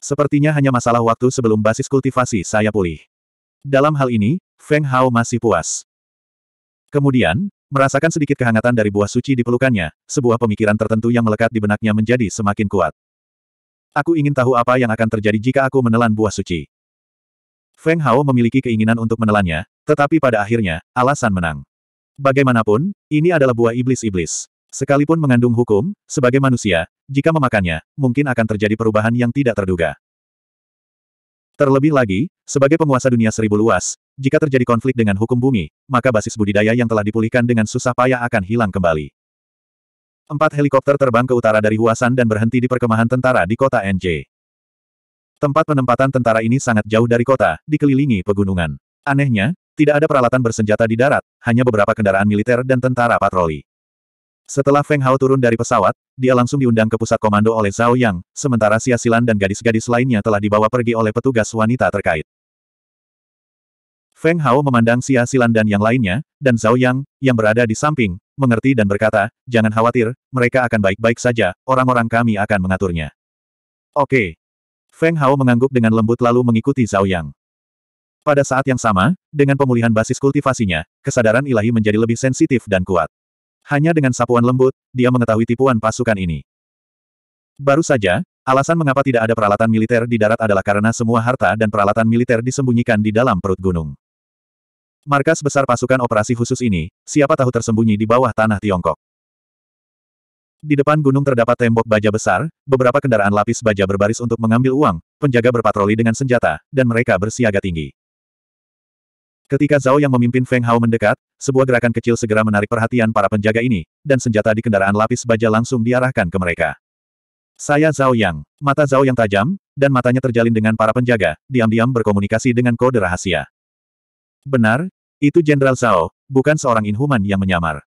Sepertinya hanya masalah waktu sebelum basis kultivasi saya pulih. Dalam hal ini, Feng Hao masih puas. Kemudian, merasakan sedikit kehangatan dari buah suci di pelukannya, sebuah pemikiran tertentu yang melekat di benaknya menjadi semakin kuat. Aku ingin tahu apa yang akan terjadi jika aku menelan buah suci. Feng Hao memiliki keinginan untuk menelannya, tetapi pada akhirnya, alasan menang. Bagaimanapun, ini adalah buah iblis-iblis. Sekalipun mengandung hukum, sebagai manusia, jika memakannya, mungkin akan terjadi perubahan yang tidak terduga. Terlebih lagi, sebagai penguasa dunia seribu luas, jika terjadi konflik dengan hukum bumi, maka basis budidaya yang telah dipulihkan dengan susah payah akan hilang kembali. Empat helikopter terbang ke utara dari Huasan dan berhenti di perkemahan tentara di kota NJ. Tempat penempatan tentara ini sangat jauh dari kota, dikelilingi pegunungan. Anehnya, tidak ada peralatan bersenjata di darat, hanya beberapa kendaraan militer dan tentara patroli. Setelah Feng Hao turun dari pesawat, dia langsung diundang ke pusat komando oleh Zhao Yang, sementara Xia Silan dan gadis-gadis lainnya telah dibawa pergi oleh petugas wanita terkait. Feng Hao memandang Xia Silan dan yang lainnya, dan Zhao Yang, yang berada di samping, mengerti dan berkata, jangan khawatir, mereka akan baik-baik saja, orang-orang kami akan mengaturnya. Oke. Okay. Feng Hao mengangguk dengan lembut lalu mengikuti Zhao Yang. Pada saat yang sama, dengan pemulihan basis kultivasinya, kesadaran ilahi menjadi lebih sensitif dan kuat. Hanya dengan sapuan lembut, dia mengetahui tipuan pasukan ini. Baru saja, alasan mengapa tidak ada peralatan militer di darat adalah karena semua harta dan peralatan militer disembunyikan di dalam perut gunung. Markas besar pasukan operasi khusus ini, siapa tahu tersembunyi di bawah tanah Tiongkok. Di depan gunung terdapat tembok baja besar, beberapa kendaraan lapis baja berbaris untuk mengambil uang, penjaga berpatroli dengan senjata, dan mereka bersiaga tinggi. Ketika Zhao yang memimpin Feng Hao mendekat, sebuah gerakan kecil segera menarik perhatian para penjaga ini, dan senjata di kendaraan lapis baja langsung diarahkan ke mereka. Saya Zhao Yang. Mata Zhao Yang tajam, dan matanya terjalin dengan para penjaga, diam-diam berkomunikasi dengan kode rahasia. Benar, itu Jenderal Zhao, bukan seorang inhuman yang menyamar.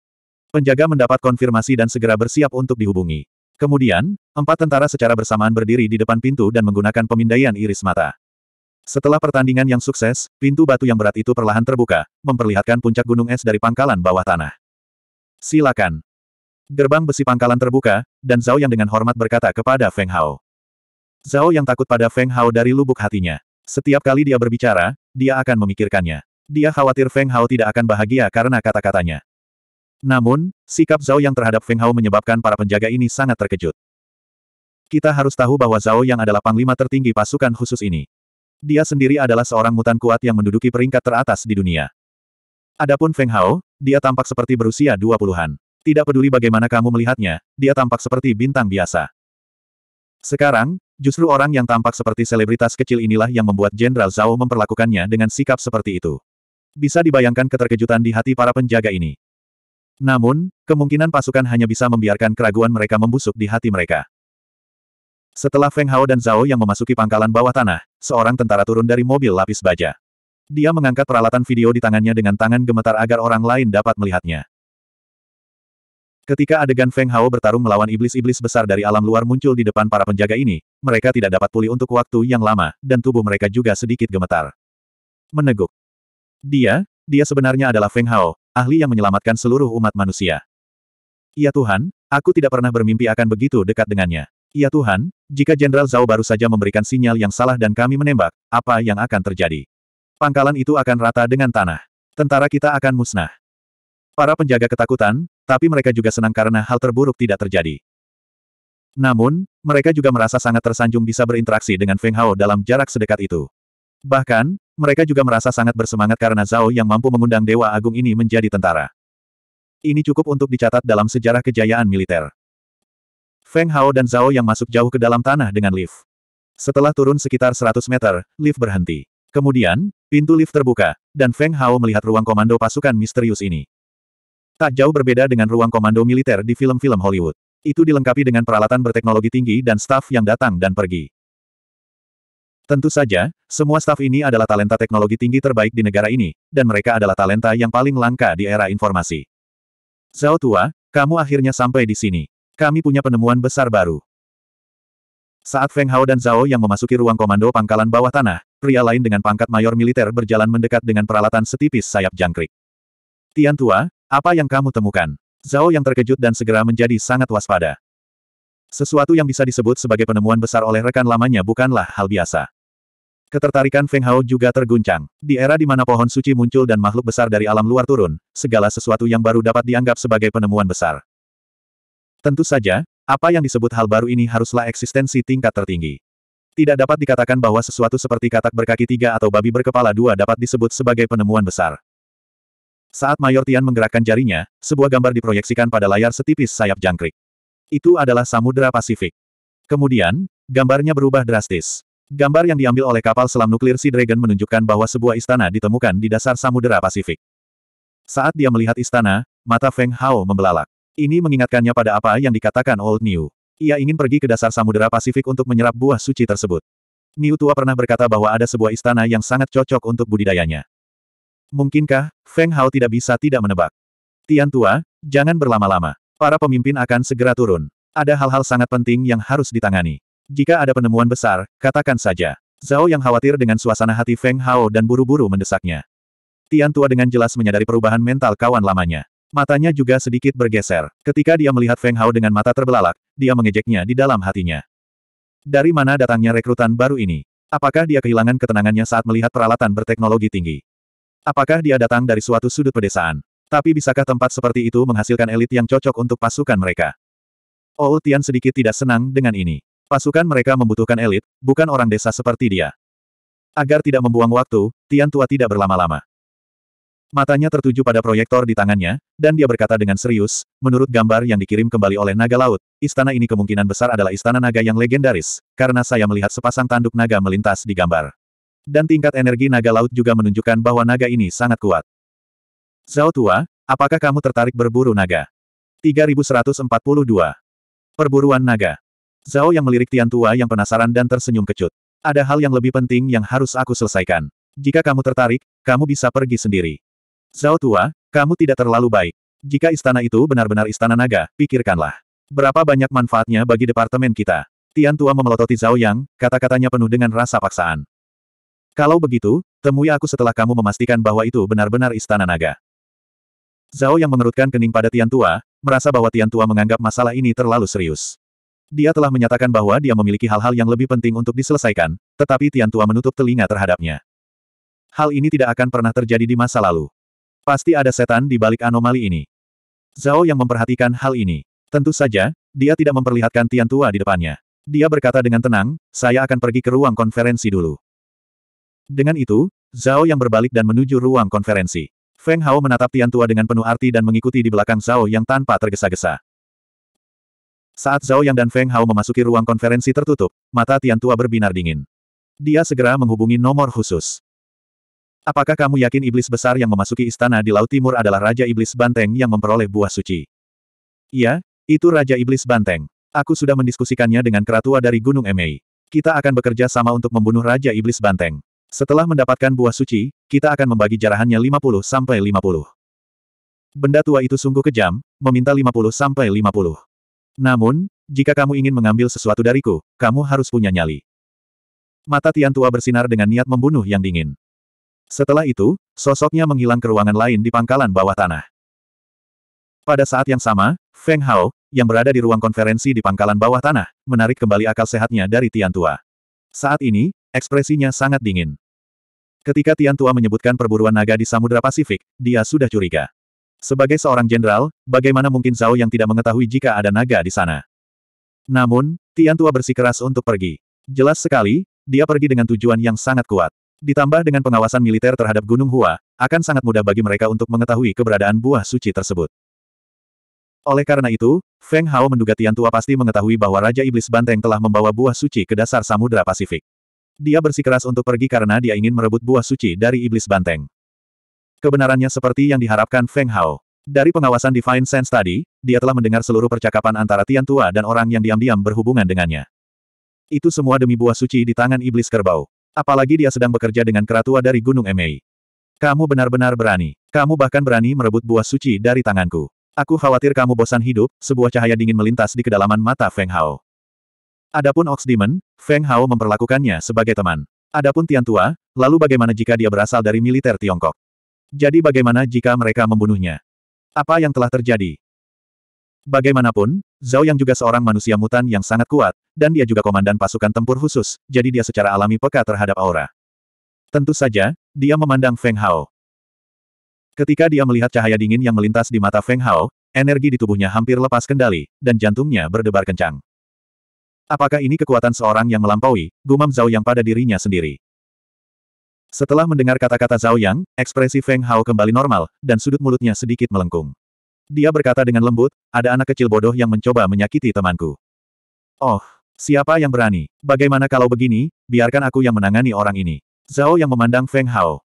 Penjaga mendapat konfirmasi dan segera bersiap untuk dihubungi. Kemudian, empat tentara secara bersamaan berdiri di depan pintu dan menggunakan pemindaian iris mata. Setelah pertandingan yang sukses, pintu batu yang berat itu perlahan terbuka, memperlihatkan puncak gunung es dari pangkalan bawah tanah. Silakan. Gerbang besi pangkalan terbuka, dan Zhao yang dengan hormat berkata kepada Feng Hao. Zhao yang takut pada Feng Hao dari lubuk hatinya. Setiap kali dia berbicara, dia akan memikirkannya. Dia khawatir Feng Hao tidak akan bahagia karena kata-katanya. Namun, sikap Zhao yang terhadap Feng Hao menyebabkan para penjaga ini sangat terkejut. Kita harus tahu bahwa Zhao yang adalah panglima tertinggi pasukan khusus ini. Dia sendiri adalah seorang mutan kuat yang menduduki peringkat teratas di dunia. Adapun Feng Hao, dia tampak seperti berusia dua puluhan. Tidak peduli bagaimana kamu melihatnya, dia tampak seperti bintang biasa. Sekarang, justru orang yang tampak seperti selebritas kecil inilah yang membuat Jenderal Zhao memperlakukannya dengan sikap seperti itu. Bisa dibayangkan keterkejutan di hati para penjaga ini. Namun, kemungkinan pasukan hanya bisa membiarkan keraguan mereka membusuk di hati mereka. Setelah Feng Hao dan Zhao yang memasuki pangkalan bawah tanah, seorang tentara turun dari mobil lapis baja. Dia mengangkat peralatan video di tangannya dengan tangan gemetar agar orang lain dapat melihatnya. Ketika adegan Feng Hao bertarung melawan iblis-iblis besar dari alam luar muncul di depan para penjaga ini, mereka tidak dapat pulih untuk waktu yang lama, dan tubuh mereka juga sedikit gemetar. Meneguk. Dia, dia sebenarnya adalah Feng Hao, ahli yang menyelamatkan seluruh umat manusia. Ya Tuhan, aku tidak pernah bermimpi akan begitu dekat dengannya. Ya Tuhan, jika Jenderal Zhao baru saja memberikan sinyal yang salah dan kami menembak, apa yang akan terjadi? Pangkalan itu akan rata dengan tanah. Tentara kita akan musnah. Para penjaga ketakutan, tapi mereka juga senang karena hal terburuk tidak terjadi. Namun, mereka juga merasa sangat tersanjung bisa berinteraksi dengan Feng Hao dalam jarak sedekat itu. Bahkan, mereka juga merasa sangat bersemangat karena Zhao yang mampu mengundang Dewa Agung ini menjadi tentara. Ini cukup untuk dicatat dalam sejarah kejayaan militer. Feng Hao dan Zhao yang masuk jauh ke dalam tanah dengan lift. Setelah turun sekitar 100 meter, lift berhenti. Kemudian, pintu lift terbuka, dan Feng Hao melihat ruang komando pasukan misterius ini. Tak jauh berbeda dengan ruang komando militer di film-film Hollywood. Itu dilengkapi dengan peralatan berteknologi tinggi dan staf yang datang dan pergi. Tentu saja, semua staf ini adalah talenta teknologi tinggi terbaik di negara ini, dan mereka adalah talenta yang paling langka di era informasi. Zhao Tua, kamu akhirnya sampai di sini. Kami punya penemuan besar baru. Saat Feng Hao dan Zhao yang memasuki ruang komando pangkalan bawah tanah, pria lain dengan pangkat mayor militer berjalan mendekat dengan peralatan setipis sayap jangkrik. Tian Tua, apa yang kamu temukan? Zhao yang terkejut dan segera menjadi sangat waspada. Sesuatu yang bisa disebut sebagai penemuan besar oleh rekan lamanya bukanlah hal biasa. Ketertarikan Feng Hao juga terguncang. Di era di mana pohon suci muncul dan makhluk besar dari alam luar turun, segala sesuatu yang baru dapat dianggap sebagai penemuan besar. Tentu saja, apa yang disebut hal baru ini haruslah eksistensi tingkat tertinggi. Tidak dapat dikatakan bahwa sesuatu seperti katak berkaki tiga atau babi berkepala dua dapat disebut sebagai penemuan besar. Saat Mayor Tian menggerakkan jarinya, sebuah gambar diproyeksikan pada layar setipis sayap jangkrik. Itu adalah Samudera Pasifik. Kemudian, gambarnya berubah drastis. Gambar yang diambil oleh kapal selam nuklir Sea Dragon menunjukkan bahwa sebuah istana ditemukan di dasar Samudera Pasifik. Saat dia melihat istana, mata Feng Hao membelalak. Ini mengingatkannya pada apa yang dikatakan Old New. Ia ingin pergi ke dasar samudera Pasifik untuk menyerap buah suci tersebut. New Tua pernah berkata bahwa ada sebuah istana yang sangat cocok untuk budidayanya. Mungkinkah, Feng Hao tidak bisa tidak menebak. Tian Tua, jangan berlama-lama. Para pemimpin akan segera turun. Ada hal-hal sangat penting yang harus ditangani. Jika ada penemuan besar, katakan saja. Zhao yang khawatir dengan suasana hati Feng Hao dan buru-buru mendesaknya. Tian Tua dengan jelas menyadari perubahan mental kawan lamanya. Matanya juga sedikit bergeser. Ketika dia melihat Feng Hao dengan mata terbelalak, dia mengejeknya di dalam hatinya. Dari mana datangnya rekrutan baru ini? Apakah dia kehilangan ketenangannya saat melihat peralatan berteknologi tinggi? Apakah dia datang dari suatu sudut pedesaan? Tapi bisakah tempat seperti itu menghasilkan elit yang cocok untuk pasukan mereka? Ou oh, Tian sedikit tidak senang dengan ini. Pasukan mereka membutuhkan elit, bukan orang desa seperti dia. Agar tidak membuang waktu, Tian Tua tidak berlama-lama. Matanya tertuju pada proyektor di tangannya, dan dia berkata dengan serius, menurut gambar yang dikirim kembali oleh naga laut, istana ini kemungkinan besar adalah istana naga yang legendaris, karena saya melihat sepasang tanduk naga melintas di gambar. Dan tingkat energi naga laut juga menunjukkan bahwa naga ini sangat kuat. Zhao Tua, apakah kamu tertarik berburu naga? 3142. Perburuan naga. Zhao yang melirik Tian Tua yang penasaran dan tersenyum kecut. Ada hal yang lebih penting yang harus aku selesaikan. Jika kamu tertarik, kamu bisa pergi sendiri. Zhao Tua, kamu tidak terlalu baik. Jika istana itu benar-benar istana naga, pikirkanlah. Berapa banyak manfaatnya bagi departemen kita? Tian Tua memelototi Zhao Yang, kata-katanya penuh dengan rasa paksaan. Kalau begitu, temui aku setelah kamu memastikan bahwa itu benar-benar istana naga. Zhao yang mengerutkan kening pada Tian Tua, merasa bahwa Tian Tua menganggap masalah ini terlalu serius. Dia telah menyatakan bahwa dia memiliki hal-hal yang lebih penting untuk diselesaikan, tetapi Tian Tua menutup telinga terhadapnya. Hal ini tidak akan pernah terjadi di masa lalu. Pasti ada setan di balik anomali ini. Zhao yang memperhatikan hal ini. Tentu saja, dia tidak memperlihatkan Tian Tua di depannya. Dia berkata dengan tenang, saya akan pergi ke ruang konferensi dulu. Dengan itu, Zhao yang berbalik dan menuju ruang konferensi. Feng Hao menatap Tian Tua dengan penuh arti dan mengikuti di belakang Zhao yang tanpa tergesa-gesa. Saat Zhao Yang dan Feng Hao memasuki ruang konferensi tertutup, mata Tian Tua berbinar dingin. Dia segera menghubungi nomor khusus. Apakah kamu yakin iblis besar yang memasuki istana di Laut Timur adalah Raja Iblis Banteng yang memperoleh buah suci? Iya, itu Raja Iblis Banteng. Aku sudah mendiskusikannya dengan keratua dari Gunung Emei. Kita akan bekerja sama untuk membunuh Raja Iblis Banteng. Setelah mendapatkan buah suci, kita akan membagi jarahannya 50-50. Benda tua itu sungguh kejam, meminta 50-50. Namun, jika kamu ingin mengambil sesuatu dariku, kamu harus punya nyali. Mata Tian Tua bersinar dengan niat membunuh yang dingin. Setelah itu, sosoknya menghilang ke ruangan lain di pangkalan bawah tanah. Pada saat yang sama, Feng Hao, yang berada di ruang konferensi di pangkalan bawah tanah, menarik kembali akal sehatnya dari Tian Tua. Saat ini, ekspresinya sangat dingin. Ketika Tian Tua menyebutkan perburuan naga di Samudra Pasifik, dia sudah curiga. Sebagai seorang jenderal, bagaimana mungkin Zhao yang tidak mengetahui jika ada naga di sana? Namun, Tian Tua bersikeras untuk pergi. Jelas sekali, dia pergi dengan tujuan yang sangat kuat. Ditambah dengan pengawasan militer terhadap Gunung Hua, akan sangat mudah bagi mereka untuk mengetahui keberadaan buah suci tersebut. Oleh karena itu, Feng Hao menduga Tian Tua pasti mengetahui bahwa Raja Iblis Banteng telah membawa buah suci ke dasar Samudra Pasifik. Dia bersikeras untuk pergi karena dia ingin merebut buah suci dari Iblis Banteng. Kebenarannya seperti yang diharapkan Feng Hao. Dari pengawasan Divine Sense tadi, dia telah mendengar seluruh percakapan antara Tian Tua dan orang yang diam-diam berhubungan dengannya. Itu semua demi buah suci di tangan Iblis Kerbau. Apalagi dia sedang bekerja dengan keratua dari Gunung Emei. Kamu benar-benar berani. Kamu bahkan berani merebut buah suci dari tanganku. Aku khawatir kamu bosan hidup, sebuah cahaya dingin melintas di kedalaman mata Feng Hao. Adapun Ox Demon, Feng Hao memperlakukannya sebagai teman. Adapun Tian Tua, lalu bagaimana jika dia berasal dari militer Tiongkok? Jadi bagaimana jika mereka membunuhnya? Apa yang telah terjadi? Bagaimanapun, Zhao yang juga seorang manusia mutan yang sangat kuat, dan dia juga komandan pasukan tempur khusus, jadi dia secara alami peka terhadap aura. Tentu saja, dia memandang Feng Hao. Ketika dia melihat cahaya dingin yang melintas di mata Feng Hao, energi di tubuhnya hampir lepas kendali, dan jantungnya berdebar kencang. Apakah ini kekuatan seorang yang melampaui, gumam Zhao yang pada dirinya sendiri. Setelah mendengar kata-kata Zhao Yang, ekspresi Feng Hao kembali normal, dan sudut mulutnya sedikit melengkung. Dia berkata dengan lembut, ada anak kecil bodoh yang mencoba menyakiti temanku. Oh, siapa yang berani? Bagaimana kalau begini, biarkan aku yang menangani orang ini. Zhao yang memandang Feng Hao.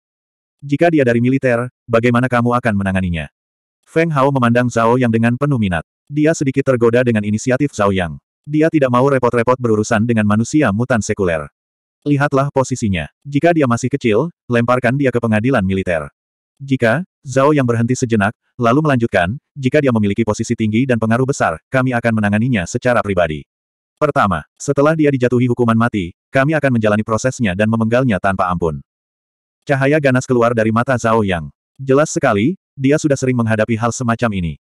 Jika dia dari militer, bagaimana kamu akan menanganinya? Feng Hao memandang Zhao Yang dengan penuh minat. Dia sedikit tergoda dengan inisiatif Zhao Yang. Dia tidak mau repot-repot berurusan dengan manusia mutan sekuler. Lihatlah posisinya. Jika dia masih kecil, lemparkan dia ke pengadilan militer. Jika Zhao yang berhenti sejenak, lalu melanjutkan, jika dia memiliki posisi tinggi dan pengaruh besar, kami akan menanganinya secara pribadi. Pertama, setelah dia dijatuhi hukuman mati, kami akan menjalani prosesnya dan memenggalnya tanpa ampun. Cahaya ganas keluar dari mata Zhao Yang. Jelas sekali, dia sudah sering menghadapi hal semacam ini.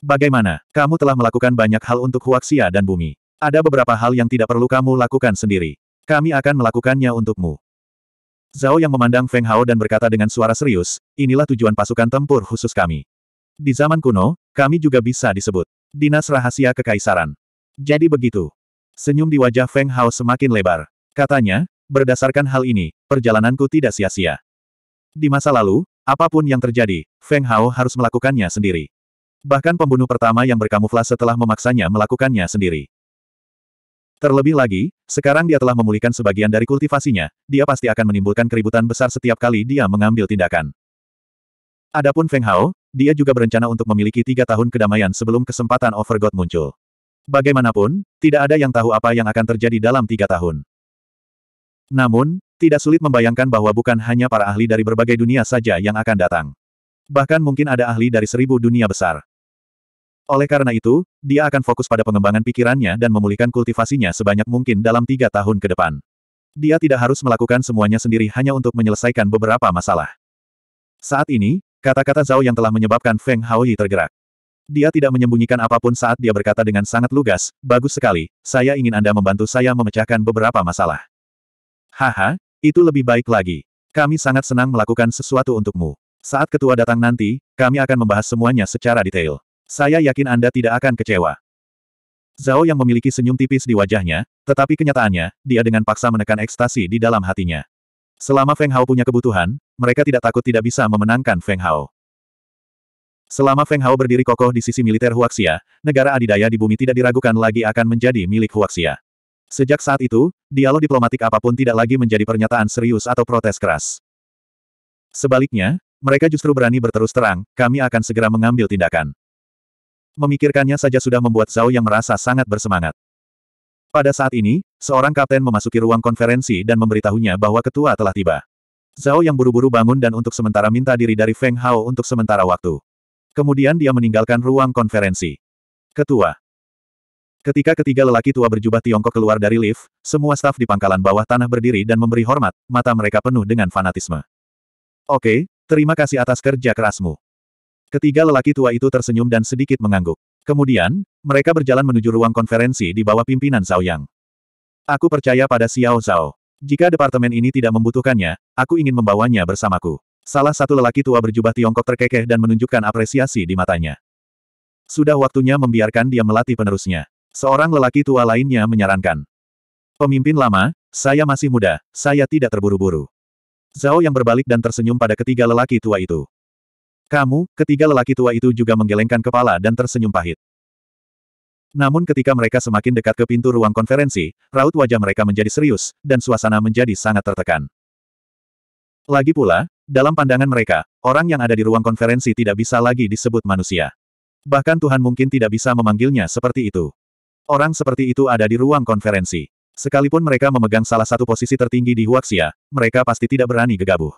Bagaimana, kamu telah melakukan banyak hal untuk Huaxia dan bumi. Ada beberapa hal yang tidak perlu kamu lakukan sendiri. Kami akan melakukannya untukmu. Zhao yang memandang Feng Hao dan berkata dengan suara serius, inilah tujuan pasukan tempur khusus kami. Di zaman kuno, kami juga bisa disebut dinas rahasia kekaisaran. Jadi begitu. Senyum di wajah Feng Hao semakin lebar. Katanya, berdasarkan hal ini, perjalananku tidak sia-sia. Di masa lalu, apapun yang terjadi, Feng Hao harus melakukannya sendiri. Bahkan pembunuh pertama yang berkamuflase telah memaksanya melakukannya sendiri. Terlebih lagi, sekarang dia telah memulihkan sebagian dari kultivasinya, dia pasti akan menimbulkan keributan besar setiap kali dia mengambil tindakan. Adapun Feng Hao, dia juga berencana untuk memiliki tiga tahun kedamaian sebelum kesempatan Overgod muncul. Bagaimanapun, tidak ada yang tahu apa yang akan terjadi dalam tiga tahun. Namun, tidak sulit membayangkan bahwa bukan hanya para ahli dari berbagai dunia saja yang akan datang. Bahkan mungkin ada ahli dari seribu dunia besar. Oleh karena itu, dia akan fokus pada pengembangan pikirannya dan memulihkan kultivasinya sebanyak mungkin dalam tiga tahun ke depan. Dia tidak harus melakukan semuanya sendiri hanya untuk menyelesaikan beberapa masalah. Saat ini, kata-kata Zhao yang telah menyebabkan Feng Haoyi tergerak. Dia tidak menyembunyikan apapun saat dia berkata dengan sangat lugas, bagus sekali, saya ingin Anda membantu saya memecahkan beberapa masalah. Haha, itu lebih baik lagi. Kami sangat senang melakukan sesuatu untukmu. Saat ketua datang nanti, kami akan membahas semuanya secara detail. Saya yakin Anda tidak akan kecewa. Zhao yang memiliki senyum tipis di wajahnya, tetapi kenyataannya, dia dengan paksa menekan ekstasi di dalam hatinya. Selama Feng Hao punya kebutuhan, mereka tidak takut tidak bisa memenangkan Feng Hao. Selama Feng Hao berdiri kokoh di sisi militer Huaxia, negara adidaya di bumi tidak diragukan lagi akan menjadi milik Huaxia. Sejak saat itu, dialog diplomatik apapun tidak lagi menjadi pernyataan serius atau protes keras. Sebaliknya, mereka justru berani berterus terang, kami akan segera mengambil tindakan memikirkannya saja sudah membuat Zhao yang merasa sangat bersemangat. Pada saat ini, seorang kapten memasuki ruang konferensi dan memberitahunya bahwa ketua telah tiba. Zhao yang buru-buru bangun dan untuk sementara minta diri dari Feng Hao untuk sementara waktu. Kemudian dia meninggalkan ruang konferensi. Ketua. Ketika ketiga lelaki tua berjubah Tiongkok keluar dari lift, semua staf di pangkalan bawah tanah berdiri dan memberi hormat, mata mereka penuh dengan fanatisme. Oke, terima kasih atas kerja kerasmu. Ketiga lelaki tua itu tersenyum dan sedikit mengangguk. Kemudian, mereka berjalan menuju ruang konferensi di bawah pimpinan Zhao Yang. Aku percaya pada Xiao Zhao. Jika departemen ini tidak membutuhkannya, aku ingin membawanya bersamaku. Salah satu lelaki tua berjubah Tiongkok terkekeh dan menunjukkan apresiasi di matanya. Sudah waktunya membiarkan dia melatih penerusnya. Seorang lelaki tua lainnya menyarankan. Pemimpin lama, saya masih muda, saya tidak terburu-buru. Zhao yang berbalik dan tersenyum pada ketiga lelaki tua itu. Kamu, ketiga lelaki tua itu juga menggelengkan kepala dan tersenyum pahit. Namun ketika mereka semakin dekat ke pintu ruang konferensi, raut wajah mereka menjadi serius, dan suasana menjadi sangat tertekan. Lagi pula, dalam pandangan mereka, orang yang ada di ruang konferensi tidak bisa lagi disebut manusia. Bahkan Tuhan mungkin tidak bisa memanggilnya seperti itu. Orang seperti itu ada di ruang konferensi. Sekalipun mereka memegang salah satu posisi tertinggi di Huaxia, mereka pasti tidak berani gegabah.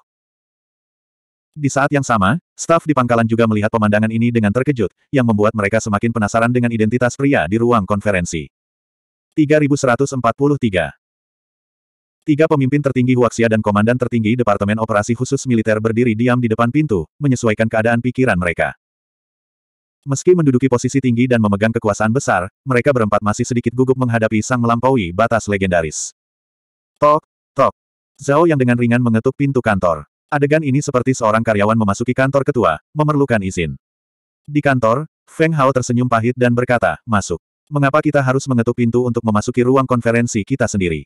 Di saat yang sama, staf di pangkalan juga melihat pemandangan ini dengan terkejut, yang membuat mereka semakin penasaran dengan identitas pria di ruang konferensi. 3143 Tiga pemimpin tertinggi Huaxia dan komandan tertinggi Departemen Operasi Khusus Militer berdiri diam di depan pintu, menyesuaikan keadaan pikiran mereka. Meski menduduki posisi tinggi dan memegang kekuasaan besar, mereka berempat masih sedikit gugup menghadapi sang melampaui batas legendaris. Tok, tok. Zhao yang dengan ringan mengetuk pintu kantor. Adegan ini seperti seorang karyawan memasuki kantor ketua, memerlukan izin. Di kantor, Feng Hao tersenyum pahit dan berkata, masuk. Mengapa kita harus mengetuk pintu untuk memasuki ruang konferensi kita sendiri?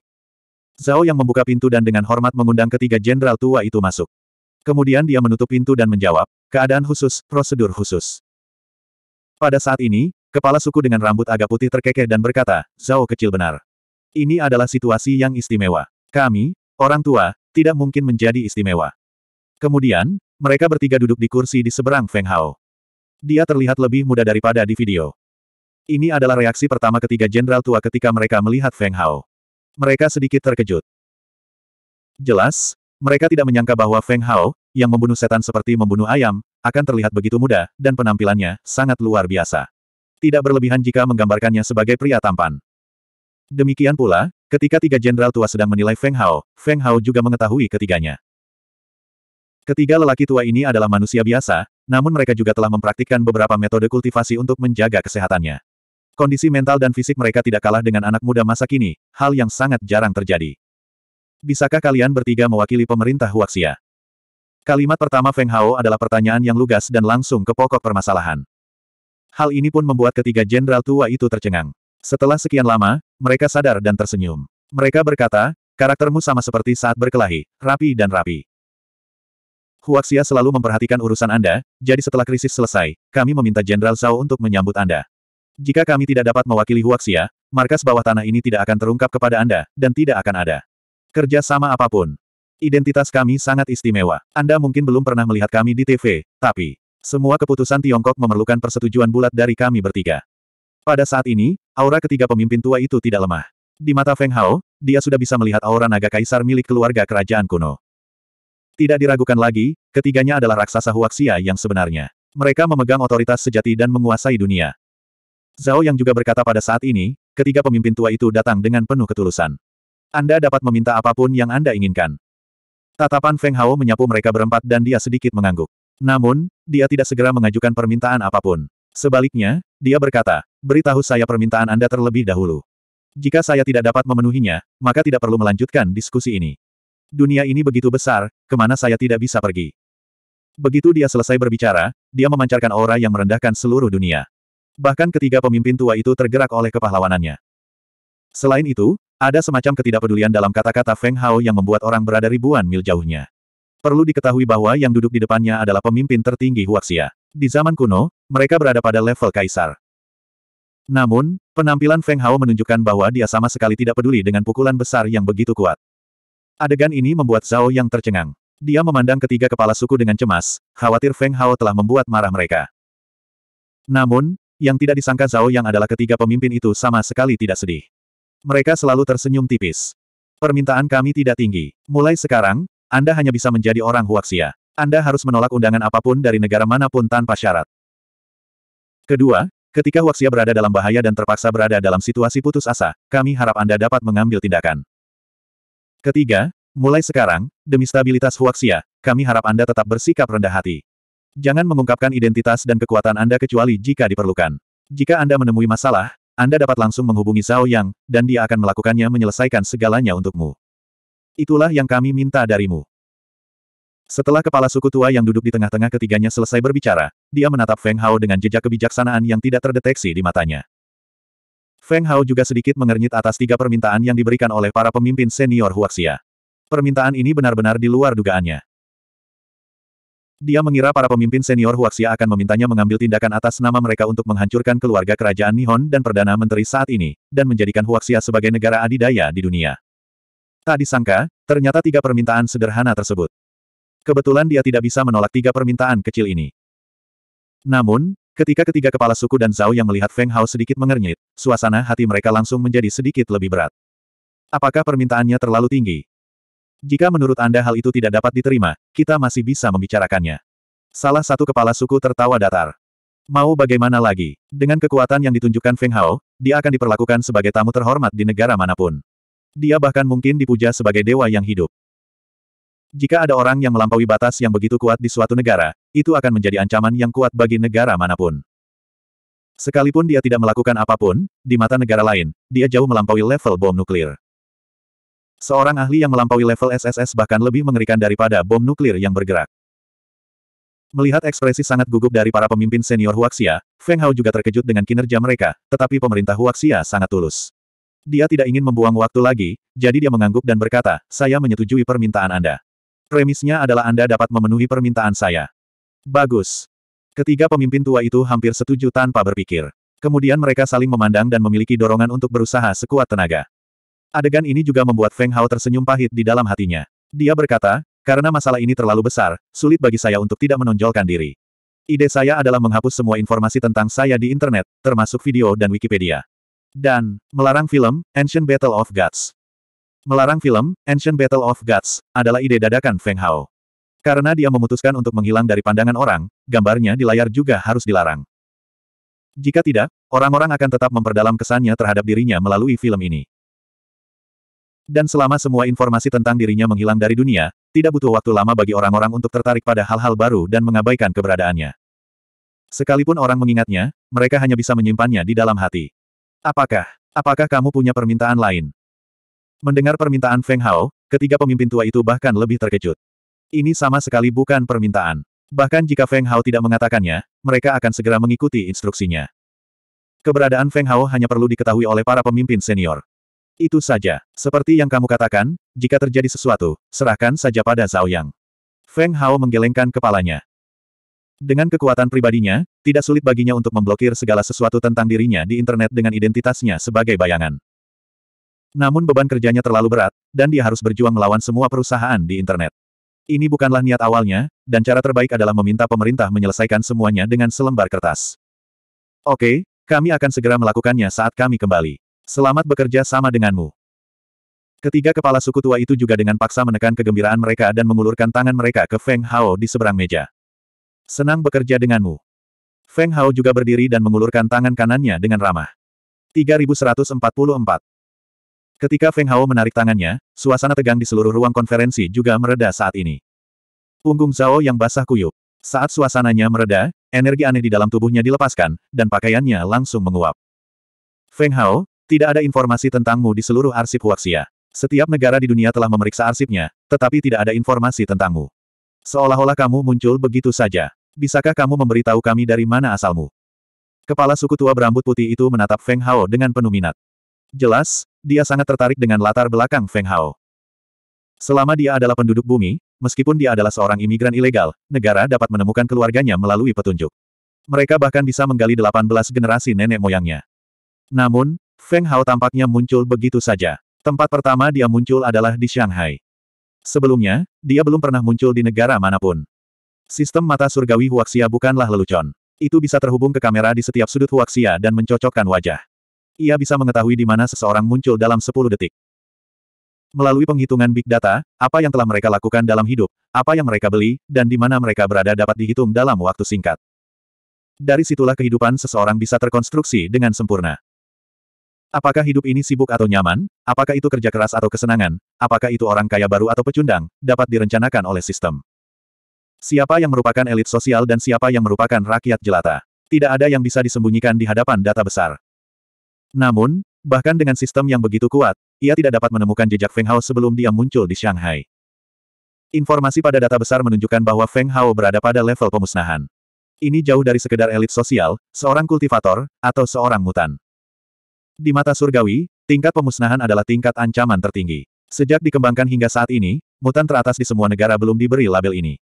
Zhao yang membuka pintu dan dengan hormat mengundang ketiga jenderal tua itu masuk. Kemudian dia menutup pintu dan menjawab, keadaan khusus, prosedur khusus. Pada saat ini, kepala suku dengan rambut agak putih terkekeh dan berkata, Zhao kecil benar. Ini adalah situasi yang istimewa. Kami, orang tua, tidak mungkin menjadi istimewa. Kemudian, mereka bertiga duduk di kursi di seberang Feng Hao. Dia terlihat lebih muda daripada di video. Ini adalah reaksi pertama ketiga jenderal tua ketika mereka melihat Feng Hao. Mereka sedikit terkejut. Jelas, mereka tidak menyangka bahwa Feng Hao, yang membunuh setan seperti membunuh ayam, akan terlihat begitu muda, dan penampilannya sangat luar biasa. Tidak berlebihan jika menggambarkannya sebagai pria tampan. Demikian pula, ketika tiga jenderal tua sedang menilai Feng Hao, Feng Hao juga mengetahui ketiganya. Ketiga lelaki tua ini adalah manusia biasa, namun mereka juga telah mempraktikkan beberapa metode kultivasi untuk menjaga kesehatannya. Kondisi mental dan fisik mereka tidak kalah dengan anak muda masa kini, hal yang sangat jarang terjadi. Bisakah kalian bertiga mewakili pemerintah Huaxia? Kalimat pertama Feng Hao adalah pertanyaan yang lugas dan langsung ke pokok permasalahan. Hal ini pun membuat ketiga jenderal tua itu tercengang. Setelah sekian lama, mereka sadar dan tersenyum. Mereka berkata, karaktermu sama seperti saat berkelahi, rapi dan rapi. Huaxia selalu memperhatikan urusan Anda, jadi setelah krisis selesai, kami meminta Jenderal Zhao untuk menyambut Anda. Jika kami tidak dapat mewakili Huaxia, markas bawah tanah ini tidak akan terungkap kepada Anda, dan tidak akan ada. Kerja sama apapun. Identitas kami sangat istimewa. Anda mungkin belum pernah melihat kami di TV, tapi semua keputusan Tiongkok memerlukan persetujuan bulat dari kami bertiga. Pada saat ini, aura ketiga pemimpin tua itu tidak lemah. Di mata Feng Hao, dia sudah bisa melihat aura naga kaisar milik keluarga kerajaan kuno. Tidak diragukan lagi, ketiganya adalah raksasa Huaxia yang sebenarnya. Mereka memegang otoritas sejati dan menguasai dunia. Zhao yang juga berkata pada saat ini, ketiga pemimpin tua itu datang dengan penuh ketulusan. Anda dapat meminta apapun yang Anda inginkan. Tatapan Feng Hao menyapu mereka berempat dan dia sedikit mengangguk. Namun, dia tidak segera mengajukan permintaan apapun. Sebaliknya, dia berkata, beritahu saya permintaan Anda terlebih dahulu. Jika saya tidak dapat memenuhinya, maka tidak perlu melanjutkan diskusi ini dunia ini begitu besar, kemana saya tidak bisa pergi. Begitu dia selesai berbicara, dia memancarkan aura yang merendahkan seluruh dunia. Bahkan ketiga pemimpin tua itu tergerak oleh kepahlawanannya. Selain itu, ada semacam ketidakpedulian dalam kata-kata Feng Hao yang membuat orang berada ribuan mil jauhnya. Perlu diketahui bahwa yang duduk di depannya adalah pemimpin tertinggi Huaxia. Di zaman kuno, mereka berada pada level kaisar. Namun, penampilan Feng Hao menunjukkan bahwa dia sama sekali tidak peduli dengan pukulan besar yang begitu kuat. Adegan ini membuat Zhao yang tercengang. Dia memandang ketiga kepala suku dengan cemas, khawatir Feng Hao telah membuat marah mereka. Namun, yang tidak disangka Zhao yang adalah ketiga pemimpin itu sama sekali tidak sedih. Mereka selalu tersenyum tipis. Permintaan kami tidak tinggi. Mulai sekarang, Anda hanya bisa menjadi orang Huaxia. Anda harus menolak undangan apapun dari negara manapun tanpa syarat. Kedua, ketika Huaxia berada dalam bahaya dan terpaksa berada dalam situasi putus asa, kami harap Anda dapat mengambil tindakan. Ketiga, mulai sekarang, demi stabilitas Huaxia, kami harap Anda tetap bersikap rendah hati. Jangan mengungkapkan identitas dan kekuatan Anda kecuali jika diperlukan. Jika Anda menemui masalah, Anda dapat langsung menghubungi Zhao Yang, dan dia akan melakukannya menyelesaikan segalanya untukmu. Itulah yang kami minta darimu. Setelah kepala suku tua yang duduk di tengah-tengah ketiganya selesai berbicara, dia menatap Feng Hao dengan jejak kebijaksanaan yang tidak terdeteksi di matanya. Feng Hao juga sedikit mengernyit atas tiga permintaan yang diberikan oleh para pemimpin senior Huaxia. Permintaan ini benar-benar di luar dugaannya. Dia mengira para pemimpin senior Huaxia akan memintanya mengambil tindakan atas nama mereka untuk menghancurkan keluarga kerajaan Nihon dan Perdana Menteri saat ini, dan menjadikan Huaxia sebagai negara adidaya di dunia. Tak disangka, ternyata tiga permintaan sederhana tersebut. Kebetulan dia tidak bisa menolak tiga permintaan kecil ini. Namun, Ketika ketiga kepala suku dan Zhao yang melihat Feng Hao sedikit mengernyit, suasana hati mereka langsung menjadi sedikit lebih berat. Apakah permintaannya terlalu tinggi? Jika menurut Anda hal itu tidak dapat diterima, kita masih bisa membicarakannya. Salah satu kepala suku tertawa datar. Mau bagaimana lagi? Dengan kekuatan yang ditunjukkan Feng Hao, dia akan diperlakukan sebagai tamu terhormat di negara manapun. Dia bahkan mungkin dipuja sebagai dewa yang hidup. Jika ada orang yang melampaui batas yang begitu kuat di suatu negara, itu akan menjadi ancaman yang kuat bagi negara manapun. Sekalipun dia tidak melakukan apapun, di mata negara lain, dia jauh melampaui level bom nuklir. Seorang ahli yang melampaui level SSS bahkan lebih mengerikan daripada bom nuklir yang bergerak. Melihat ekspresi sangat gugup dari para pemimpin senior Huaxia, Feng Hao juga terkejut dengan kinerja mereka, tetapi pemerintah Huaxia sangat tulus. Dia tidak ingin membuang waktu lagi, jadi dia mengangguk dan berkata, saya menyetujui permintaan Anda. Premisnya adalah Anda dapat memenuhi permintaan saya. Bagus. Ketiga pemimpin tua itu hampir setuju tanpa berpikir. Kemudian mereka saling memandang dan memiliki dorongan untuk berusaha sekuat tenaga. Adegan ini juga membuat Feng Hao tersenyum pahit di dalam hatinya. Dia berkata, karena masalah ini terlalu besar, sulit bagi saya untuk tidak menonjolkan diri. Ide saya adalah menghapus semua informasi tentang saya di internet, termasuk video dan Wikipedia. Dan, melarang film, Ancient Battle of Gods. Melarang film, Ancient Battle of Gods, adalah ide dadakan Feng Hao. Karena dia memutuskan untuk menghilang dari pandangan orang, gambarnya di layar juga harus dilarang. Jika tidak, orang-orang akan tetap memperdalam kesannya terhadap dirinya melalui film ini. Dan selama semua informasi tentang dirinya menghilang dari dunia, tidak butuh waktu lama bagi orang-orang untuk tertarik pada hal-hal baru dan mengabaikan keberadaannya. Sekalipun orang mengingatnya, mereka hanya bisa menyimpannya di dalam hati. Apakah, apakah kamu punya permintaan lain? Mendengar permintaan Feng Hao, ketiga pemimpin tua itu bahkan lebih terkejut. Ini sama sekali bukan permintaan. Bahkan jika Feng Hao tidak mengatakannya, mereka akan segera mengikuti instruksinya. Keberadaan Feng Hao hanya perlu diketahui oleh para pemimpin senior. Itu saja. Seperti yang kamu katakan, jika terjadi sesuatu, serahkan saja pada Zhao Yang. Feng Hao menggelengkan kepalanya. Dengan kekuatan pribadinya, tidak sulit baginya untuk memblokir segala sesuatu tentang dirinya di internet dengan identitasnya sebagai bayangan. Namun beban kerjanya terlalu berat, dan dia harus berjuang melawan semua perusahaan di internet. Ini bukanlah niat awalnya, dan cara terbaik adalah meminta pemerintah menyelesaikan semuanya dengan selembar kertas. Oke, kami akan segera melakukannya saat kami kembali. Selamat bekerja sama denganmu. Ketiga kepala suku tua itu juga dengan paksa menekan kegembiraan mereka dan mengulurkan tangan mereka ke Feng Hao di seberang meja. Senang bekerja denganmu. Feng Hao juga berdiri dan mengulurkan tangan kanannya dengan ramah. 3144 Ketika Feng Hao menarik tangannya, suasana tegang di seluruh ruang konferensi juga mereda saat ini. Punggung Zhao yang basah kuyup. Saat suasananya mereda, energi aneh di dalam tubuhnya dilepaskan, dan pakaiannya langsung menguap. Feng Hao, tidak ada informasi tentangmu di seluruh arsip Huaxia. Setiap negara di dunia telah memeriksa arsipnya, tetapi tidak ada informasi tentangmu. Seolah-olah kamu muncul begitu saja. Bisakah kamu memberitahu kami dari mana asalmu? Kepala suku tua berambut putih itu menatap Feng Hao dengan penuh minat. Jelas, dia sangat tertarik dengan latar belakang Feng Hao. Selama dia adalah penduduk bumi, meskipun dia adalah seorang imigran ilegal, negara dapat menemukan keluarganya melalui petunjuk. Mereka bahkan bisa menggali 18 generasi nenek moyangnya. Namun, Feng Hao tampaknya muncul begitu saja. Tempat pertama dia muncul adalah di Shanghai. Sebelumnya, dia belum pernah muncul di negara manapun. Sistem mata surgawi Huaxia bukanlah lelucon. Itu bisa terhubung ke kamera di setiap sudut Huaxia dan mencocokkan wajah. Ia bisa mengetahui di mana seseorang muncul dalam 10 detik. Melalui penghitungan big data, apa yang telah mereka lakukan dalam hidup, apa yang mereka beli, dan di mana mereka berada dapat dihitung dalam waktu singkat. Dari situlah kehidupan seseorang bisa terkonstruksi dengan sempurna. Apakah hidup ini sibuk atau nyaman? Apakah itu kerja keras atau kesenangan? Apakah itu orang kaya baru atau pecundang? Dapat direncanakan oleh sistem. Siapa yang merupakan elit sosial dan siapa yang merupakan rakyat jelata? Tidak ada yang bisa disembunyikan di hadapan data besar. Namun, bahkan dengan sistem yang begitu kuat, ia tidak dapat menemukan jejak Feng Hao sebelum dia muncul di Shanghai. Informasi pada data besar menunjukkan bahwa Feng Hao berada pada level pemusnahan. Ini jauh dari sekedar elit sosial, seorang kultivator, atau seorang mutan. Di mata surgawi, tingkat pemusnahan adalah tingkat ancaman tertinggi. Sejak dikembangkan hingga saat ini, mutan teratas di semua negara belum diberi label ini.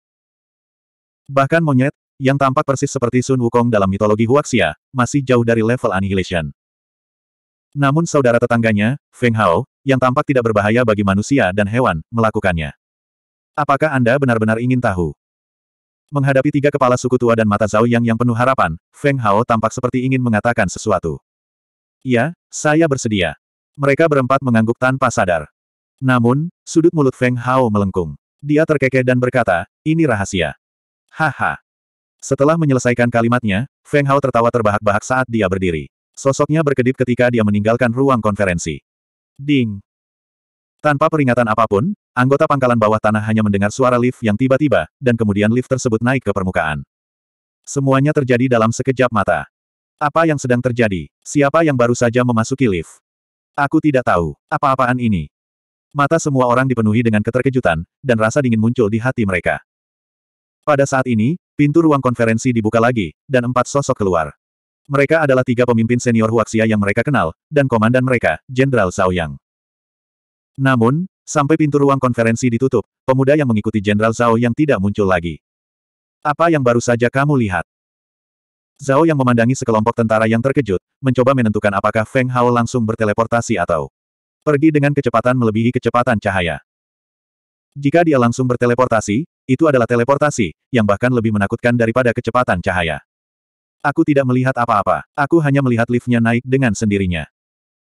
Bahkan monyet, yang tampak persis seperti Sun Wukong dalam mitologi Huaxia, masih jauh dari level annihilation. Namun saudara tetangganya, Feng Hao, yang tampak tidak berbahaya bagi manusia dan hewan, melakukannya. Apakah Anda benar-benar ingin tahu? Menghadapi tiga kepala suku tua dan mata Zhao Yang yang penuh harapan, Feng Hao tampak seperti ingin mengatakan sesuatu. Ya, saya bersedia. Mereka berempat mengangguk tanpa sadar. Namun, sudut mulut Feng Hao melengkung. Dia terkekeh dan berkata, ini rahasia. Haha. Setelah menyelesaikan kalimatnya, Feng Hao tertawa terbahak-bahak saat dia berdiri. Sosoknya berkedip ketika dia meninggalkan ruang konferensi. Ding! Tanpa peringatan apapun, anggota pangkalan bawah tanah hanya mendengar suara lift yang tiba-tiba, dan kemudian lift tersebut naik ke permukaan. Semuanya terjadi dalam sekejap mata. Apa yang sedang terjadi? Siapa yang baru saja memasuki lift? Aku tidak tahu. Apa-apaan ini? Mata semua orang dipenuhi dengan keterkejutan, dan rasa dingin muncul di hati mereka. Pada saat ini, pintu ruang konferensi dibuka lagi, dan empat sosok keluar. Mereka adalah tiga pemimpin senior Huaxia yang mereka kenal, dan komandan mereka, Jenderal Zhao Yang. Namun, sampai pintu ruang konferensi ditutup, pemuda yang mengikuti Jenderal Zhao Yang tidak muncul lagi. Apa yang baru saja kamu lihat? Zhao yang memandangi sekelompok tentara yang terkejut, mencoba menentukan apakah Feng Hao langsung berteleportasi atau pergi dengan kecepatan melebihi kecepatan cahaya. Jika dia langsung berteleportasi, itu adalah teleportasi, yang bahkan lebih menakutkan daripada kecepatan cahaya. Aku tidak melihat apa-apa. Aku hanya melihat liftnya naik dengan sendirinya.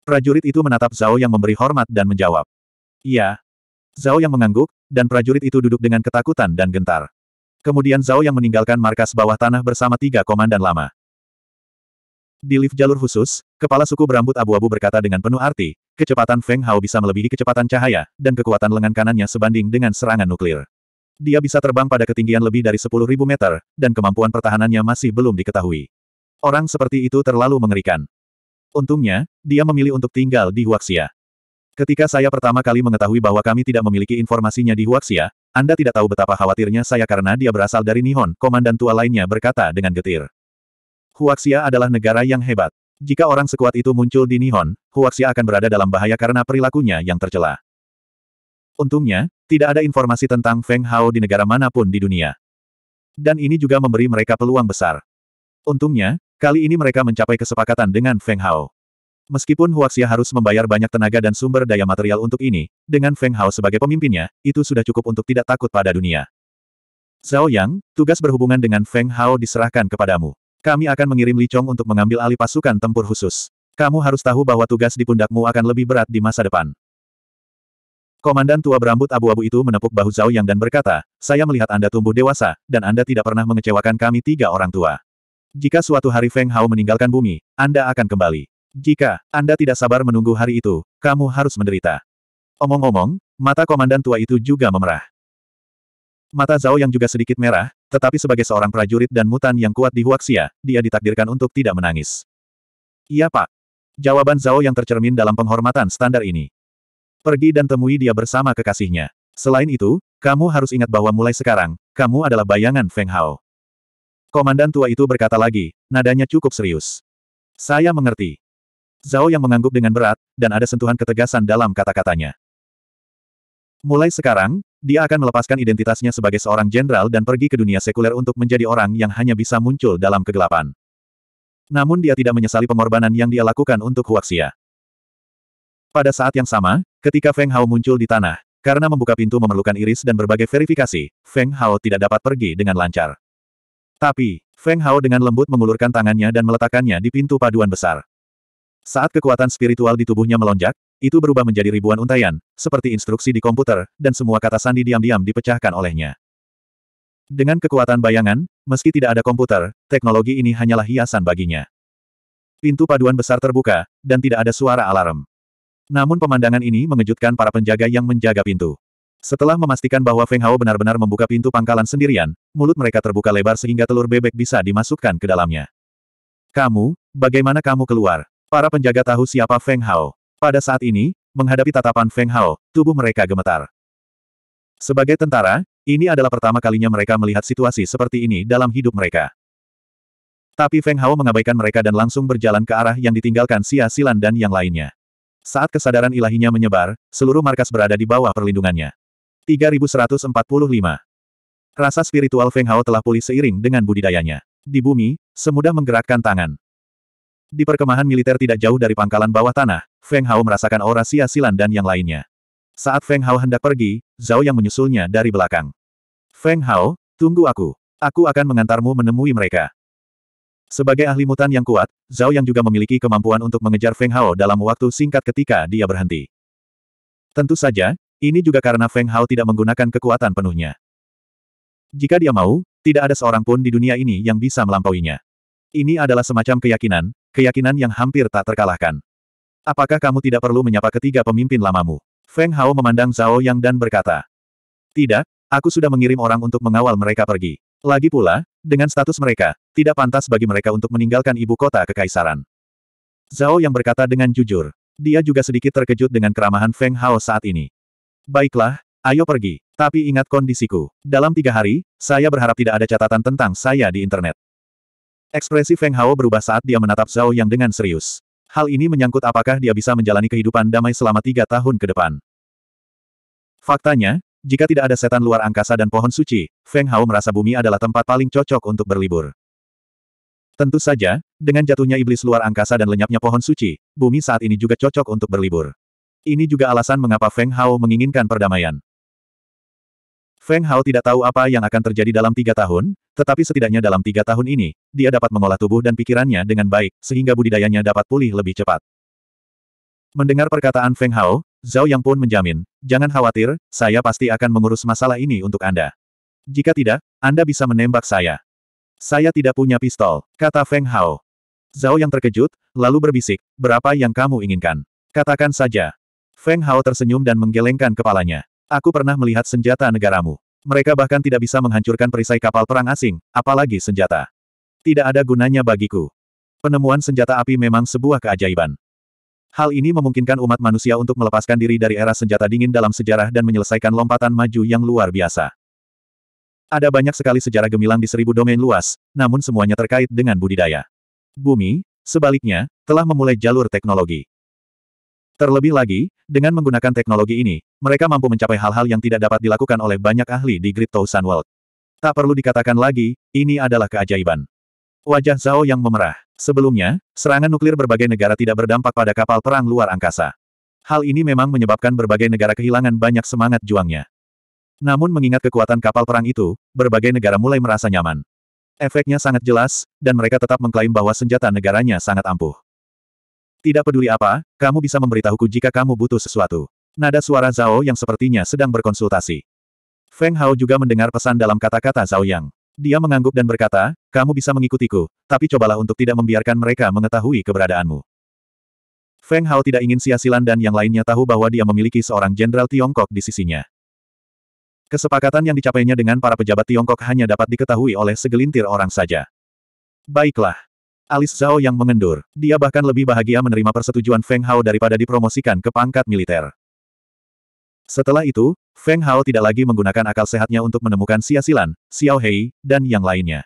Prajurit itu menatap Zhao yang memberi hormat dan menjawab. Iya. Zhao yang mengangguk, dan prajurit itu duduk dengan ketakutan dan gentar. Kemudian Zhao yang meninggalkan markas bawah tanah bersama tiga komandan lama. Di lift jalur khusus, kepala suku berambut abu-abu berkata dengan penuh arti, kecepatan Feng Hao bisa melebihi kecepatan cahaya, dan kekuatan lengan kanannya sebanding dengan serangan nuklir. Dia bisa terbang pada ketinggian lebih dari 10.000 meter, dan kemampuan pertahanannya masih belum diketahui. Orang seperti itu terlalu mengerikan. Untungnya, dia memilih untuk tinggal di Huaxia. Ketika saya pertama kali mengetahui bahwa kami tidak memiliki informasinya di Huaxia, Anda tidak tahu betapa khawatirnya saya karena dia berasal dari Nihon, komandan tua lainnya berkata dengan getir. Huaxia adalah negara yang hebat. Jika orang sekuat itu muncul di Nihon, Huaxia akan berada dalam bahaya karena perilakunya yang tercela. Untungnya, tidak ada informasi tentang Feng Hao di negara manapun di dunia. Dan ini juga memberi mereka peluang besar. Untungnya, kali ini mereka mencapai kesepakatan dengan Feng Hao. Meskipun Huaxia harus membayar banyak tenaga dan sumber daya material untuk ini, dengan Feng Hao sebagai pemimpinnya, itu sudah cukup untuk tidak takut pada dunia. Zhao Yang, tugas berhubungan dengan Feng Hao diserahkan kepadamu. Kami akan mengirim Li Chong untuk mengambil alih pasukan tempur khusus. Kamu harus tahu bahwa tugas di pundakmu akan lebih berat di masa depan. Komandan tua berambut abu-abu itu menepuk bahu Zhao Yang dan berkata, saya melihat Anda tumbuh dewasa, dan Anda tidak pernah mengecewakan kami tiga orang tua. Jika suatu hari Feng Hao meninggalkan bumi, Anda akan kembali. Jika Anda tidak sabar menunggu hari itu, kamu harus menderita. Omong-omong, mata komandan tua itu juga memerah. Mata Zhao yang juga sedikit merah, tetapi sebagai seorang prajurit dan mutan yang kuat di Huaxia, dia ditakdirkan untuk tidak menangis. Iya pak. Jawaban Zhao yang tercermin dalam penghormatan standar ini. Pergi dan temui dia bersama kekasihnya. Selain itu, kamu harus ingat bahwa mulai sekarang, kamu adalah bayangan Feng Hao. Komandan tua itu berkata lagi, nadanya cukup serius. Saya mengerti. Zhao yang mengangguk dengan berat, dan ada sentuhan ketegasan dalam kata-katanya. Mulai sekarang, dia akan melepaskan identitasnya sebagai seorang jenderal dan pergi ke dunia sekuler untuk menjadi orang yang hanya bisa muncul dalam kegelapan. Namun dia tidak menyesali pengorbanan yang dia lakukan untuk Huaxia. Pada saat yang sama, Ketika Feng Hao muncul di tanah, karena membuka pintu memerlukan iris dan berbagai verifikasi, Feng Hao tidak dapat pergi dengan lancar. Tapi, Feng Hao dengan lembut mengulurkan tangannya dan meletakkannya di pintu paduan besar. Saat kekuatan spiritual di tubuhnya melonjak, itu berubah menjadi ribuan untayan, seperti instruksi di komputer, dan semua kata sandi diam-diam dipecahkan olehnya. Dengan kekuatan bayangan, meski tidak ada komputer, teknologi ini hanyalah hiasan baginya. Pintu paduan besar terbuka, dan tidak ada suara alarm. Namun pemandangan ini mengejutkan para penjaga yang menjaga pintu. Setelah memastikan bahwa Feng Hao benar-benar membuka pintu pangkalan sendirian, mulut mereka terbuka lebar sehingga telur bebek bisa dimasukkan ke dalamnya. Kamu, bagaimana kamu keluar? Para penjaga tahu siapa Feng Hao. Pada saat ini, menghadapi tatapan Feng Hao, tubuh mereka gemetar. Sebagai tentara, ini adalah pertama kalinya mereka melihat situasi seperti ini dalam hidup mereka. Tapi Feng Hao mengabaikan mereka dan langsung berjalan ke arah yang ditinggalkan Xia Silan dan yang lainnya. Saat kesadaran ilahinya menyebar, seluruh markas berada di bawah perlindungannya. 3145. Rasa spiritual Feng Hao telah pulih seiring dengan budidayanya. Di bumi, semudah menggerakkan tangan. Di perkemahan militer tidak jauh dari pangkalan bawah tanah, Feng Hao merasakan aura sia-silan dan yang lainnya. Saat Feng Hao hendak pergi, Zhao yang menyusulnya dari belakang. Feng Hao, tunggu aku. Aku akan mengantarmu menemui mereka. Sebagai ahli mutan yang kuat, Zhao yang juga memiliki kemampuan untuk mengejar Feng Hao dalam waktu singkat ketika dia berhenti. Tentu saja, ini juga karena Feng Hao tidak menggunakan kekuatan penuhnya. Jika dia mau, tidak ada seorang pun di dunia ini yang bisa melampauinya. Ini adalah semacam keyakinan, keyakinan yang hampir tak terkalahkan. Apakah kamu tidak perlu menyapa ketiga pemimpin lamamu? Feng Hao memandang Zhao Yang dan berkata, Tidak, aku sudah mengirim orang untuk mengawal mereka pergi. Lagi pula, dengan status mereka, tidak pantas bagi mereka untuk meninggalkan ibu kota kekaisaran. Zhao yang berkata dengan jujur. Dia juga sedikit terkejut dengan keramahan Feng Hao saat ini. Baiklah, ayo pergi. Tapi ingat kondisiku. Dalam tiga hari, saya berharap tidak ada catatan tentang saya di internet. Ekspresi Feng Hao berubah saat dia menatap Zhao yang dengan serius. Hal ini menyangkut apakah dia bisa menjalani kehidupan damai selama tiga tahun ke depan. Faktanya, jika tidak ada setan luar angkasa dan pohon suci, Feng Hao merasa bumi adalah tempat paling cocok untuk berlibur. Tentu saja, dengan jatuhnya iblis luar angkasa dan lenyapnya pohon suci, bumi saat ini juga cocok untuk berlibur. Ini juga alasan mengapa Feng Hao menginginkan perdamaian. Feng Hao tidak tahu apa yang akan terjadi dalam tiga tahun, tetapi setidaknya dalam tiga tahun ini, dia dapat mengolah tubuh dan pikirannya dengan baik, sehingga budidayanya dapat pulih lebih cepat. Mendengar perkataan Feng Hao, Zhao Yang pun menjamin, jangan khawatir, saya pasti akan mengurus masalah ini untuk Anda. Jika tidak, Anda bisa menembak saya. Saya tidak punya pistol, kata Feng Hao. Zhao Yang terkejut, lalu berbisik, berapa yang kamu inginkan? Katakan saja. Feng Hao tersenyum dan menggelengkan kepalanya. Aku pernah melihat senjata negaramu. Mereka bahkan tidak bisa menghancurkan perisai kapal perang asing, apalagi senjata. Tidak ada gunanya bagiku. Penemuan senjata api memang sebuah keajaiban. Hal ini memungkinkan umat manusia untuk melepaskan diri dari era senjata dingin dalam sejarah dan menyelesaikan lompatan maju yang luar biasa. Ada banyak sekali sejarah gemilang di seribu domain luas, namun semuanya terkait dengan budidaya. Bumi, sebaliknya, telah memulai jalur teknologi. Terlebih lagi, dengan menggunakan teknologi ini, mereka mampu mencapai hal-hal yang tidak dapat dilakukan oleh banyak ahli di Great Sun World. Tak perlu dikatakan lagi, ini adalah keajaiban. Wajah Zhao yang memerah. Sebelumnya, serangan nuklir berbagai negara tidak berdampak pada kapal perang luar angkasa. Hal ini memang menyebabkan berbagai negara kehilangan banyak semangat juangnya. Namun mengingat kekuatan kapal perang itu, berbagai negara mulai merasa nyaman. Efeknya sangat jelas, dan mereka tetap mengklaim bahwa senjata negaranya sangat ampuh. Tidak peduli apa, kamu bisa memberitahuku jika kamu butuh sesuatu. Nada suara Zhao yang sepertinya sedang berkonsultasi. Feng Hao juga mendengar pesan dalam kata-kata Zhao Yang. Dia mengangguk dan berkata, kamu bisa mengikutiku, tapi cobalah untuk tidak membiarkan mereka mengetahui keberadaanmu. Feng Hao tidak ingin Sia Silan dan yang lainnya tahu bahwa dia memiliki seorang jenderal Tiongkok di sisinya. Kesepakatan yang dicapainya dengan para pejabat Tiongkok hanya dapat diketahui oleh segelintir orang saja. Baiklah. Alis Zhao yang mengendur. Dia bahkan lebih bahagia menerima persetujuan Feng Hao daripada dipromosikan ke pangkat militer. Setelah itu, Feng Hao tidak lagi menggunakan akal sehatnya untuk menemukan Xia Silan, Xiao Hei, dan yang lainnya.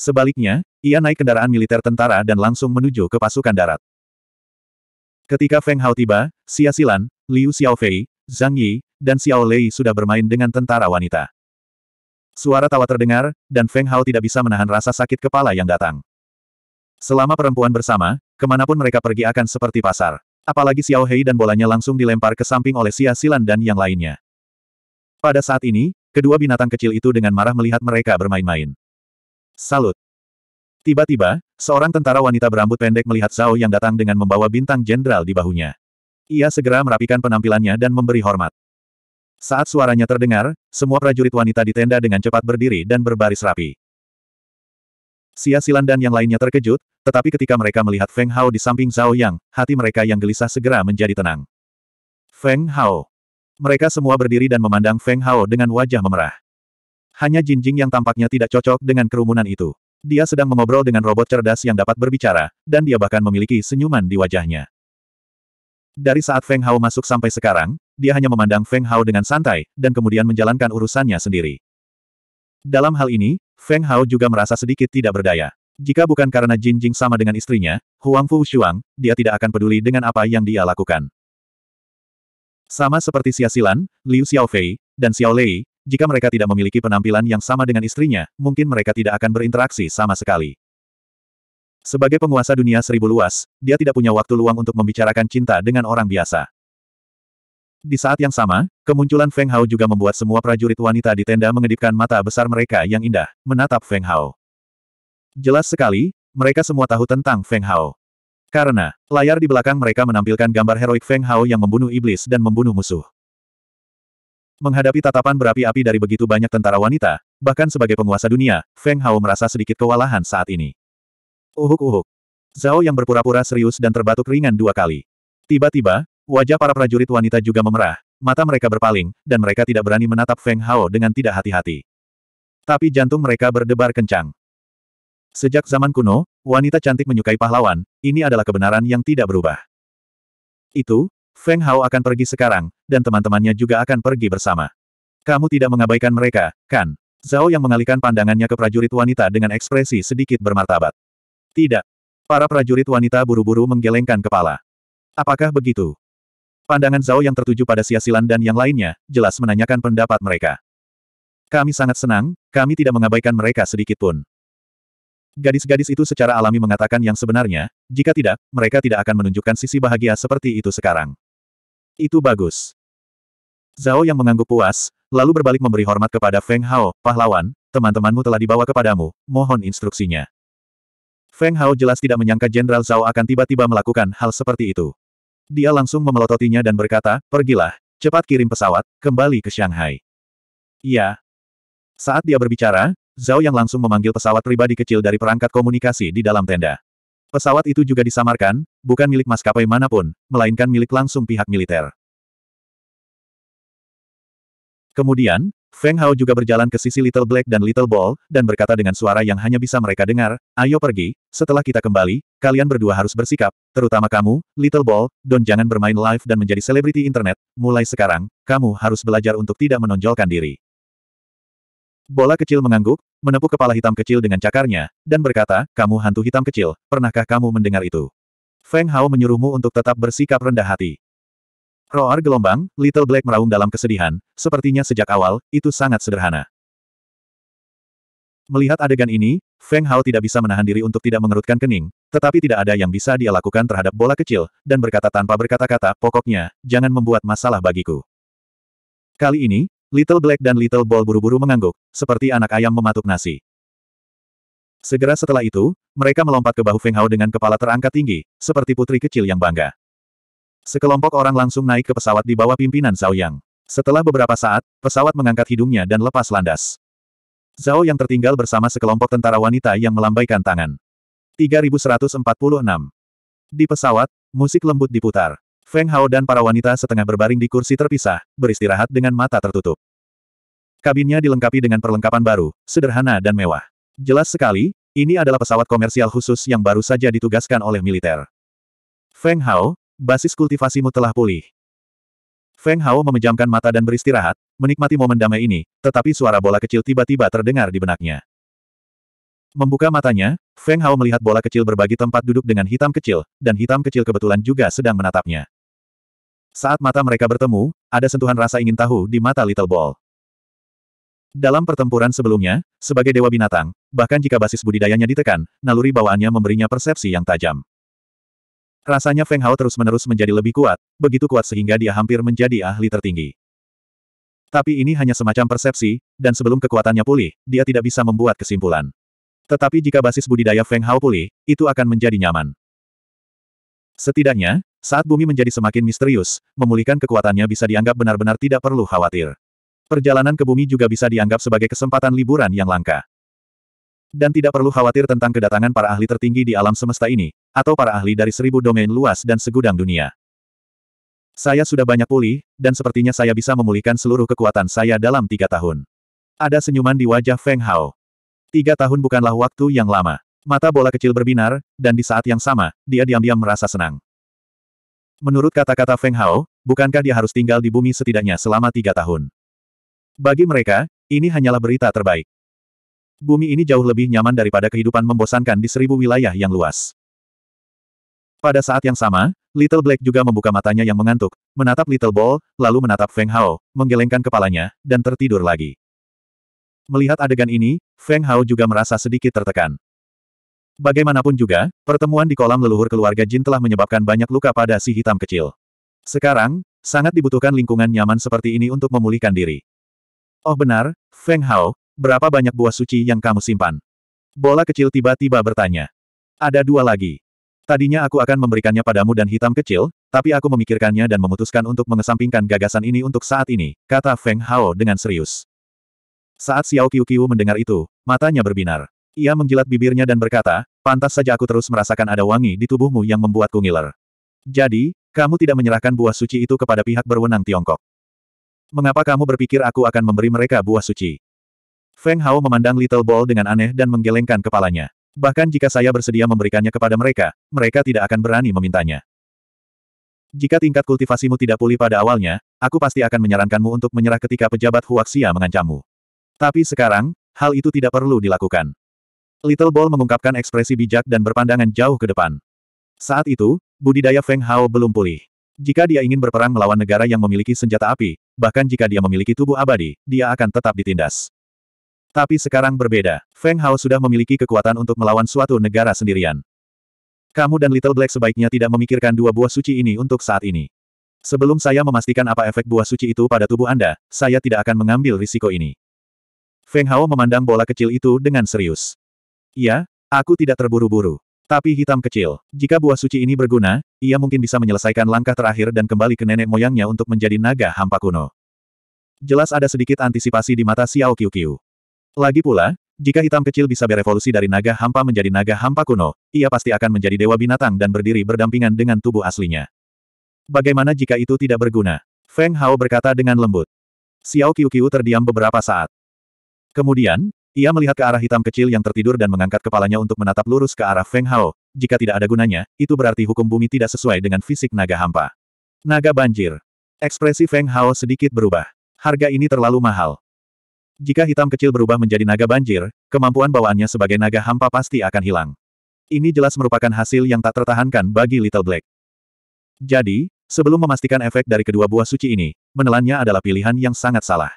Sebaliknya, ia naik kendaraan militer tentara dan langsung menuju ke pasukan darat. Ketika Feng Hao tiba, Xia Silan, Liu Xiaofei, Zhang Yi, dan Xiao Lei sudah bermain dengan tentara wanita. Suara tawa terdengar, dan Feng Hao tidak bisa menahan rasa sakit kepala yang datang. Selama perempuan bersama, kemanapun mereka pergi akan seperti pasar. Apalagi Xiao Hei dan bolanya langsung dilempar ke samping oleh Xia Silan dan yang lainnya. Pada saat ini, kedua binatang kecil itu dengan marah melihat mereka bermain-main. Salut. Tiba-tiba, seorang tentara wanita berambut pendek melihat Zhao yang datang dengan membawa bintang jenderal di bahunya. Ia segera merapikan penampilannya dan memberi hormat. Saat suaranya terdengar, semua prajurit wanita di tenda dengan cepat berdiri dan berbaris rapi. Xia Silan dan yang lainnya terkejut, tetapi ketika mereka melihat Feng Hao di samping Zhao Yang, hati mereka yang gelisah segera menjadi tenang. Feng Hao. Mereka semua berdiri dan memandang Feng Hao dengan wajah memerah. Hanya Jinjing yang tampaknya tidak cocok dengan kerumunan itu. Dia sedang mengobrol dengan robot cerdas yang dapat berbicara, dan dia bahkan memiliki senyuman di wajahnya. Dari saat Feng Hao masuk sampai sekarang, dia hanya memandang Feng Hao dengan santai, dan kemudian menjalankan urusannya sendiri. Dalam hal ini, Feng Hao juga merasa sedikit tidak berdaya. Jika bukan karena Jin Jing sama dengan istrinya, Huang Fu Shuang, dia tidak akan peduli dengan apa yang dia lakukan. Sama seperti Xia Silan, Liu Xiaofei, dan Xiao Lei, jika mereka tidak memiliki penampilan yang sama dengan istrinya, mungkin mereka tidak akan berinteraksi sama sekali. Sebagai penguasa dunia seribu luas, dia tidak punya waktu luang untuk membicarakan cinta dengan orang biasa. Di saat yang sama, kemunculan Feng Hao juga membuat semua prajurit wanita di tenda mengedipkan mata besar mereka yang indah, menatap Feng Hao. Jelas sekali, mereka semua tahu tentang Feng Hao. Karena, layar di belakang mereka menampilkan gambar heroik Feng Hao yang membunuh iblis dan membunuh musuh. Menghadapi tatapan berapi-api dari begitu banyak tentara wanita, bahkan sebagai penguasa dunia, Feng Hao merasa sedikit kewalahan saat ini. Uhuk-uhuk. Zhao yang berpura-pura serius dan terbatuk ringan dua kali. Tiba-tiba, Wajah para prajurit wanita juga memerah, mata mereka berpaling, dan mereka tidak berani menatap Feng Hao dengan tidak hati-hati. Tapi jantung mereka berdebar kencang. Sejak zaman kuno, wanita cantik menyukai pahlawan, ini adalah kebenaran yang tidak berubah. Itu, Feng Hao akan pergi sekarang, dan teman-temannya juga akan pergi bersama. Kamu tidak mengabaikan mereka, kan? Zhao yang mengalihkan pandangannya ke prajurit wanita dengan ekspresi sedikit bermartabat. Tidak. Para prajurit wanita buru-buru menggelengkan kepala. Apakah begitu? Pandangan Zhao yang tertuju pada Siasilan dan yang lainnya, jelas menanyakan pendapat mereka. Kami sangat senang, kami tidak mengabaikan mereka sedikit pun. Gadis-gadis itu secara alami mengatakan yang sebenarnya, jika tidak, mereka tidak akan menunjukkan sisi bahagia seperti itu sekarang. Itu bagus. Zhao yang mengangguk puas, lalu berbalik memberi hormat kepada Feng Hao, pahlawan, teman-temanmu telah dibawa kepadamu, mohon instruksinya. Feng Hao jelas tidak menyangka Jenderal Zhao akan tiba-tiba melakukan hal seperti itu. Dia langsung memelototinya dan berkata, pergilah, cepat kirim pesawat, kembali ke Shanghai. Iya. Saat dia berbicara, Zhao yang langsung memanggil pesawat pribadi kecil dari perangkat komunikasi di dalam tenda. Pesawat itu juga disamarkan, bukan milik maskapai manapun, melainkan milik langsung pihak militer. Kemudian, Feng Hao juga berjalan ke sisi Little Black dan Little Ball, dan berkata dengan suara yang hanya bisa mereka dengar, ayo pergi, setelah kita kembali, kalian berdua harus bersikap, terutama kamu, Little Ball, don jangan bermain live dan menjadi selebriti internet, mulai sekarang, kamu harus belajar untuk tidak menonjolkan diri. Bola kecil mengangguk, menepuk kepala hitam kecil dengan cakarnya, dan berkata, kamu hantu hitam kecil, pernahkah kamu mendengar itu? Feng Hao menyuruhmu untuk tetap bersikap rendah hati. Roar gelombang, Little Black meraung dalam kesedihan, sepertinya sejak awal, itu sangat sederhana. Melihat adegan ini, Feng Hao tidak bisa menahan diri untuk tidak mengerutkan kening, tetapi tidak ada yang bisa dia lakukan terhadap bola kecil, dan berkata tanpa berkata-kata, pokoknya, jangan membuat masalah bagiku. Kali ini, Little Black dan Little Ball buru-buru mengangguk, seperti anak ayam mematuk nasi. Segera setelah itu, mereka melompat ke bahu Feng Hao dengan kepala terangkat tinggi, seperti putri kecil yang bangga. Sekelompok orang langsung naik ke pesawat di bawah pimpinan Zhao Yang. Setelah beberapa saat, pesawat mengangkat hidungnya dan lepas landas. Zhao yang tertinggal bersama sekelompok tentara wanita yang melambaikan tangan. 3146. Di pesawat, musik lembut diputar. Feng Hao dan para wanita setengah berbaring di kursi terpisah, beristirahat dengan mata tertutup. Kabinnya dilengkapi dengan perlengkapan baru, sederhana dan mewah. Jelas sekali, ini adalah pesawat komersial khusus yang baru saja ditugaskan oleh militer. Feng Hao, basis kultivasimu telah pulih. Feng Hao memejamkan mata dan beristirahat, menikmati momen damai ini, tetapi suara bola kecil tiba-tiba terdengar di benaknya. Membuka matanya, Feng Hao melihat bola kecil berbagi tempat duduk dengan hitam kecil, dan hitam kecil kebetulan juga sedang menatapnya. Saat mata mereka bertemu, ada sentuhan rasa ingin tahu di mata Little Ball. Dalam pertempuran sebelumnya, sebagai dewa binatang, bahkan jika basis budidayanya ditekan, naluri bawaannya memberinya persepsi yang tajam. Rasanya Feng Hao terus-menerus menjadi lebih kuat, begitu kuat sehingga dia hampir menjadi ahli tertinggi. Tapi ini hanya semacam persepsi, dan sebelum kekuatannya pulih, dia tidak bisa membuat kesimpulan. Tetapi jika basis budidaya Feng Hao pulih, itu akan menjadi nyaman. Setidaknya, saat bumi menjadi semakin misterius, memulihkan kekuatannya bisa dianggap benar-benar tidak perlu khawatir. Perjalanan ke bumi juga bisa dianggap sebagai kesempatan liburan yang langka. Dan tidak perlu khawatir tentang kedatangan para ahli tertinggi di alam semesta ini, atau para ahli dari seribu domain luas dan segudang dunia. Saya sudah banyak pulih, dan sepertinya saya bisa memulihkan seluruh kekuatan saya dalam tiga tahun. Ada senyuman di wajah Feng Hao. Tiga tahun bukanlah waktu yang lama. Mata bola kecil berbinar, dan di saat yang sama, dia diam-diam merasa senang. Menurut kata-kata Feng Hao, bukankah dia harus tinggal di bumi setidaknya selama tiga tahun? Bagi mereka, ini hanyalah berita terbaik. Bumi ini jauh lebih nyaman daripada kehidupan membosankan di seribu wilayah yang luas. Pada saat yang sama, Little Black juga membuka matanya yang mengantuk, menatap Little Ball, lalu menatap Feng Hao, menggelengkan kepalanya, dan tertidur lagi. Melihat adegan ini, Feng Hao juga merasa sedikit tertekan. Bagaimanapun juga, pertemuan di kolam leluhur keluarga Jin telah menyebabkan banyak luka pada si hitam kecil. Sekarang, sangat dibutuhkan lingkungan nyaman seperti ini untuk memulihkan diri. Oh benar, Feng Hao, berapa banyak buah suci yang kamu simpan? Bola kecil tiba-tiba bertanya. Ada dua lagi. Tadinya aku akan memberikannya padamu dan hitam kecil, tapi aku memikirkannya dan memutuskan untuk mengesampingkan gagasan ini untuk saat ini, kata Feng Hao dengan serius. Saat Xiao Qiu mendengar itu, matanya berbinar. Ia menjilat bibirnya dan berkata, pantas saja aku terus merasakan ada wangi di tubuhmu yang membuatku ngiler. Jadi, kamu tidak menyerahkan buah suci itu kepada pihak berwenang Tiongkok. Mengapa kamu berpikir aku akan memberi mereka buah suci? Feng Hao memandang Little Ball dengan aneh dan menggelengkan kepalanya. Bahkan jika saya bersedia memberikannya kepada mereka, mereka tidak akan berani memintanya. Jika tingkat kultivasimu tidak pulih pada awalnya, aku pasti akan menyarankanmu untuk menyerah ketika pejabat Huaxia mengancammu. Tapi sekarang, hal itu tidak perlu dilakukan. Little Ball mengungkapkan ekspresi bijak dan berpandangan jauh ke depan. Saat itu, budidaya Feng Hao belum pulih. Jika dia ingin berperang melawan negara yang memiliki senjata api, bahkan jika dia memiliki tubuh abadi, dia akan tetap ditindas. Tapi sekarang berbeda. Feng Hao sudah memiliki kekuatan untuk melawan suatu negara sendirian. Kamu dan Little Black sebaiknya tidak memikirkan dua buah suci ini untuk saat ini. Sebelum saya memastikan apa efek buah suci itu pada tubuh Anda, saya tidak akan mengambil risiko ini. Feng Hao memandang bola kecil itu dengan serius. Ya, aku tidak terburu-buru. Tapi hitam kecil, jika buah suci ini berguna, ia mungkin bisa menyelesaikan langkah terakhir dan kembali ke nenek moyangnya untuk menjadi naga hampa kuno. Jelas ada sedikit antisipasi di mata Xiao Qiu Qiu. Lagi pula, jika hitam kecil bisa berevolusi dari naga hampa menjadi naga hampa kuno, ia pasti akan menjadi dewa binatang dan berdiri berdampingan dengan tubuh aslinya. Bagaimana jika itu tidak berguna? Feng Hao berkata dengan lembut. Xiao Qiu terdiam beberapa saat. Kemudian, ia melihat ke arah hitam kecil yang tertidur dan mengangkat kepalanya untuk menatap lurus ke arah Feng Hao. Jika tidak ada gunanya, itu berarti hukum bumi tidak sesuai dengan fisik naga hampa. Naga banjir. Ekspresi Feng Hao sedikit berubah. Harga ini terlalu mahal. Jika hitam kecil berubah menjadi naga banjir, kemampuan bawaannya sebagai naga hampa pasti akan hilang. Ini jelas merupakan hasil yang tak tertahankan bagi Little Black. Jadi, sebelum memastikan efek dari kedua buah suci ini, menelannya adalah pilihan yang sangat salah.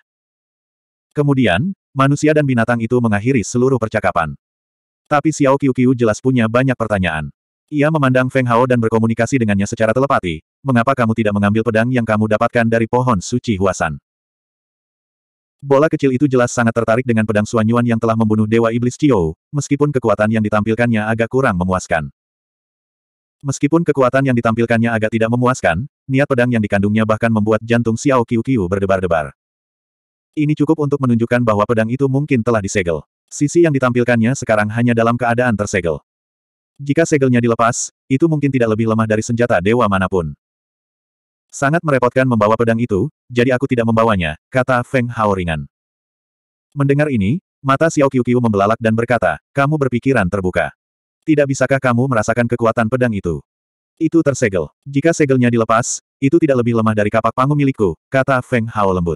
Kemudian, manusia dan binatang itu mengakhiri seluruh percakapan. Tapi Xiao Qiu jelas punya banyak pertanyaan. Ia memandang Feng Hao dan berkomunikasi dengannya secara telepati, mengapa kamu tidak mengambil pedang yang kamu dapatkan dari pohon suci Huasan? Bola kecil itu jelas sangat tertarik dengan pedang Suanyuan yang telah membunuh Dewa Iblis Cio, meskipun kekuatan yang ditampilkannya agak kurang memuaskan. Meskipun kekuatan yang ditampilkannya agak tidak memuaskan, niat pedang yang dikandungnya bahkan membuat jantung Xiao Qiu Qiu berdebar-debar. Ini cukup untuk menunjukkan bahwa pedang itu mungkin telah disegel. Sisi yang ditampilkannya sekarang hanya dalam keadaan tersegel. Jika segelnya dilepas, itu mungkin tidak lebih lemah dari senjata dewa manapun. Sangat merepotkan membawa pedang itu, jadi aku tidak membawanya, kata Feng Hao ringan. Mendengar ini, mata Xiao Qiu Qiu membelalak dan berkata, kamu berpikiran terbuka. Tidak bisakah kamu merasakan kekuatan pedang itu? Itu tersegel. Jika segelnya dilepas, itu tidak lebih lemah dari kapak pangu milikku, kata Feng Hao lembut.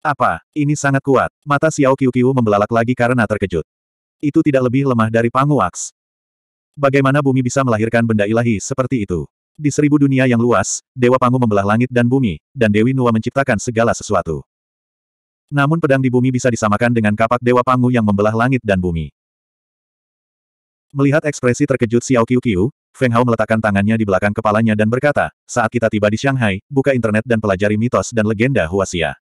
Apa, ini sangat kuat. Mata Xiao Qiu Qiu membelalak lagi karena terkejut. Itu tidak lebih lemah dari pangu aks. Bagaimana bumi bisa melahirkan benda ilahi seperti itu? Di seribu dunia yang luas, Dewa Pangu membelah langit dan bumi, dan Dewi Nua menciptakan segala sesuatu. Namun pedang di bumi bisa disamakan dengan kapak Dewa Pangu yang membelah langit dan bumi. Melihat ekspresi terkejut Xiao Qiu Qiu, Feng Hao meletakkan tangannya di belakang kepalanya dan berkata, saat kita tiba di Shanghai, buka internet dan pelajari mitos dan legenda Huasia.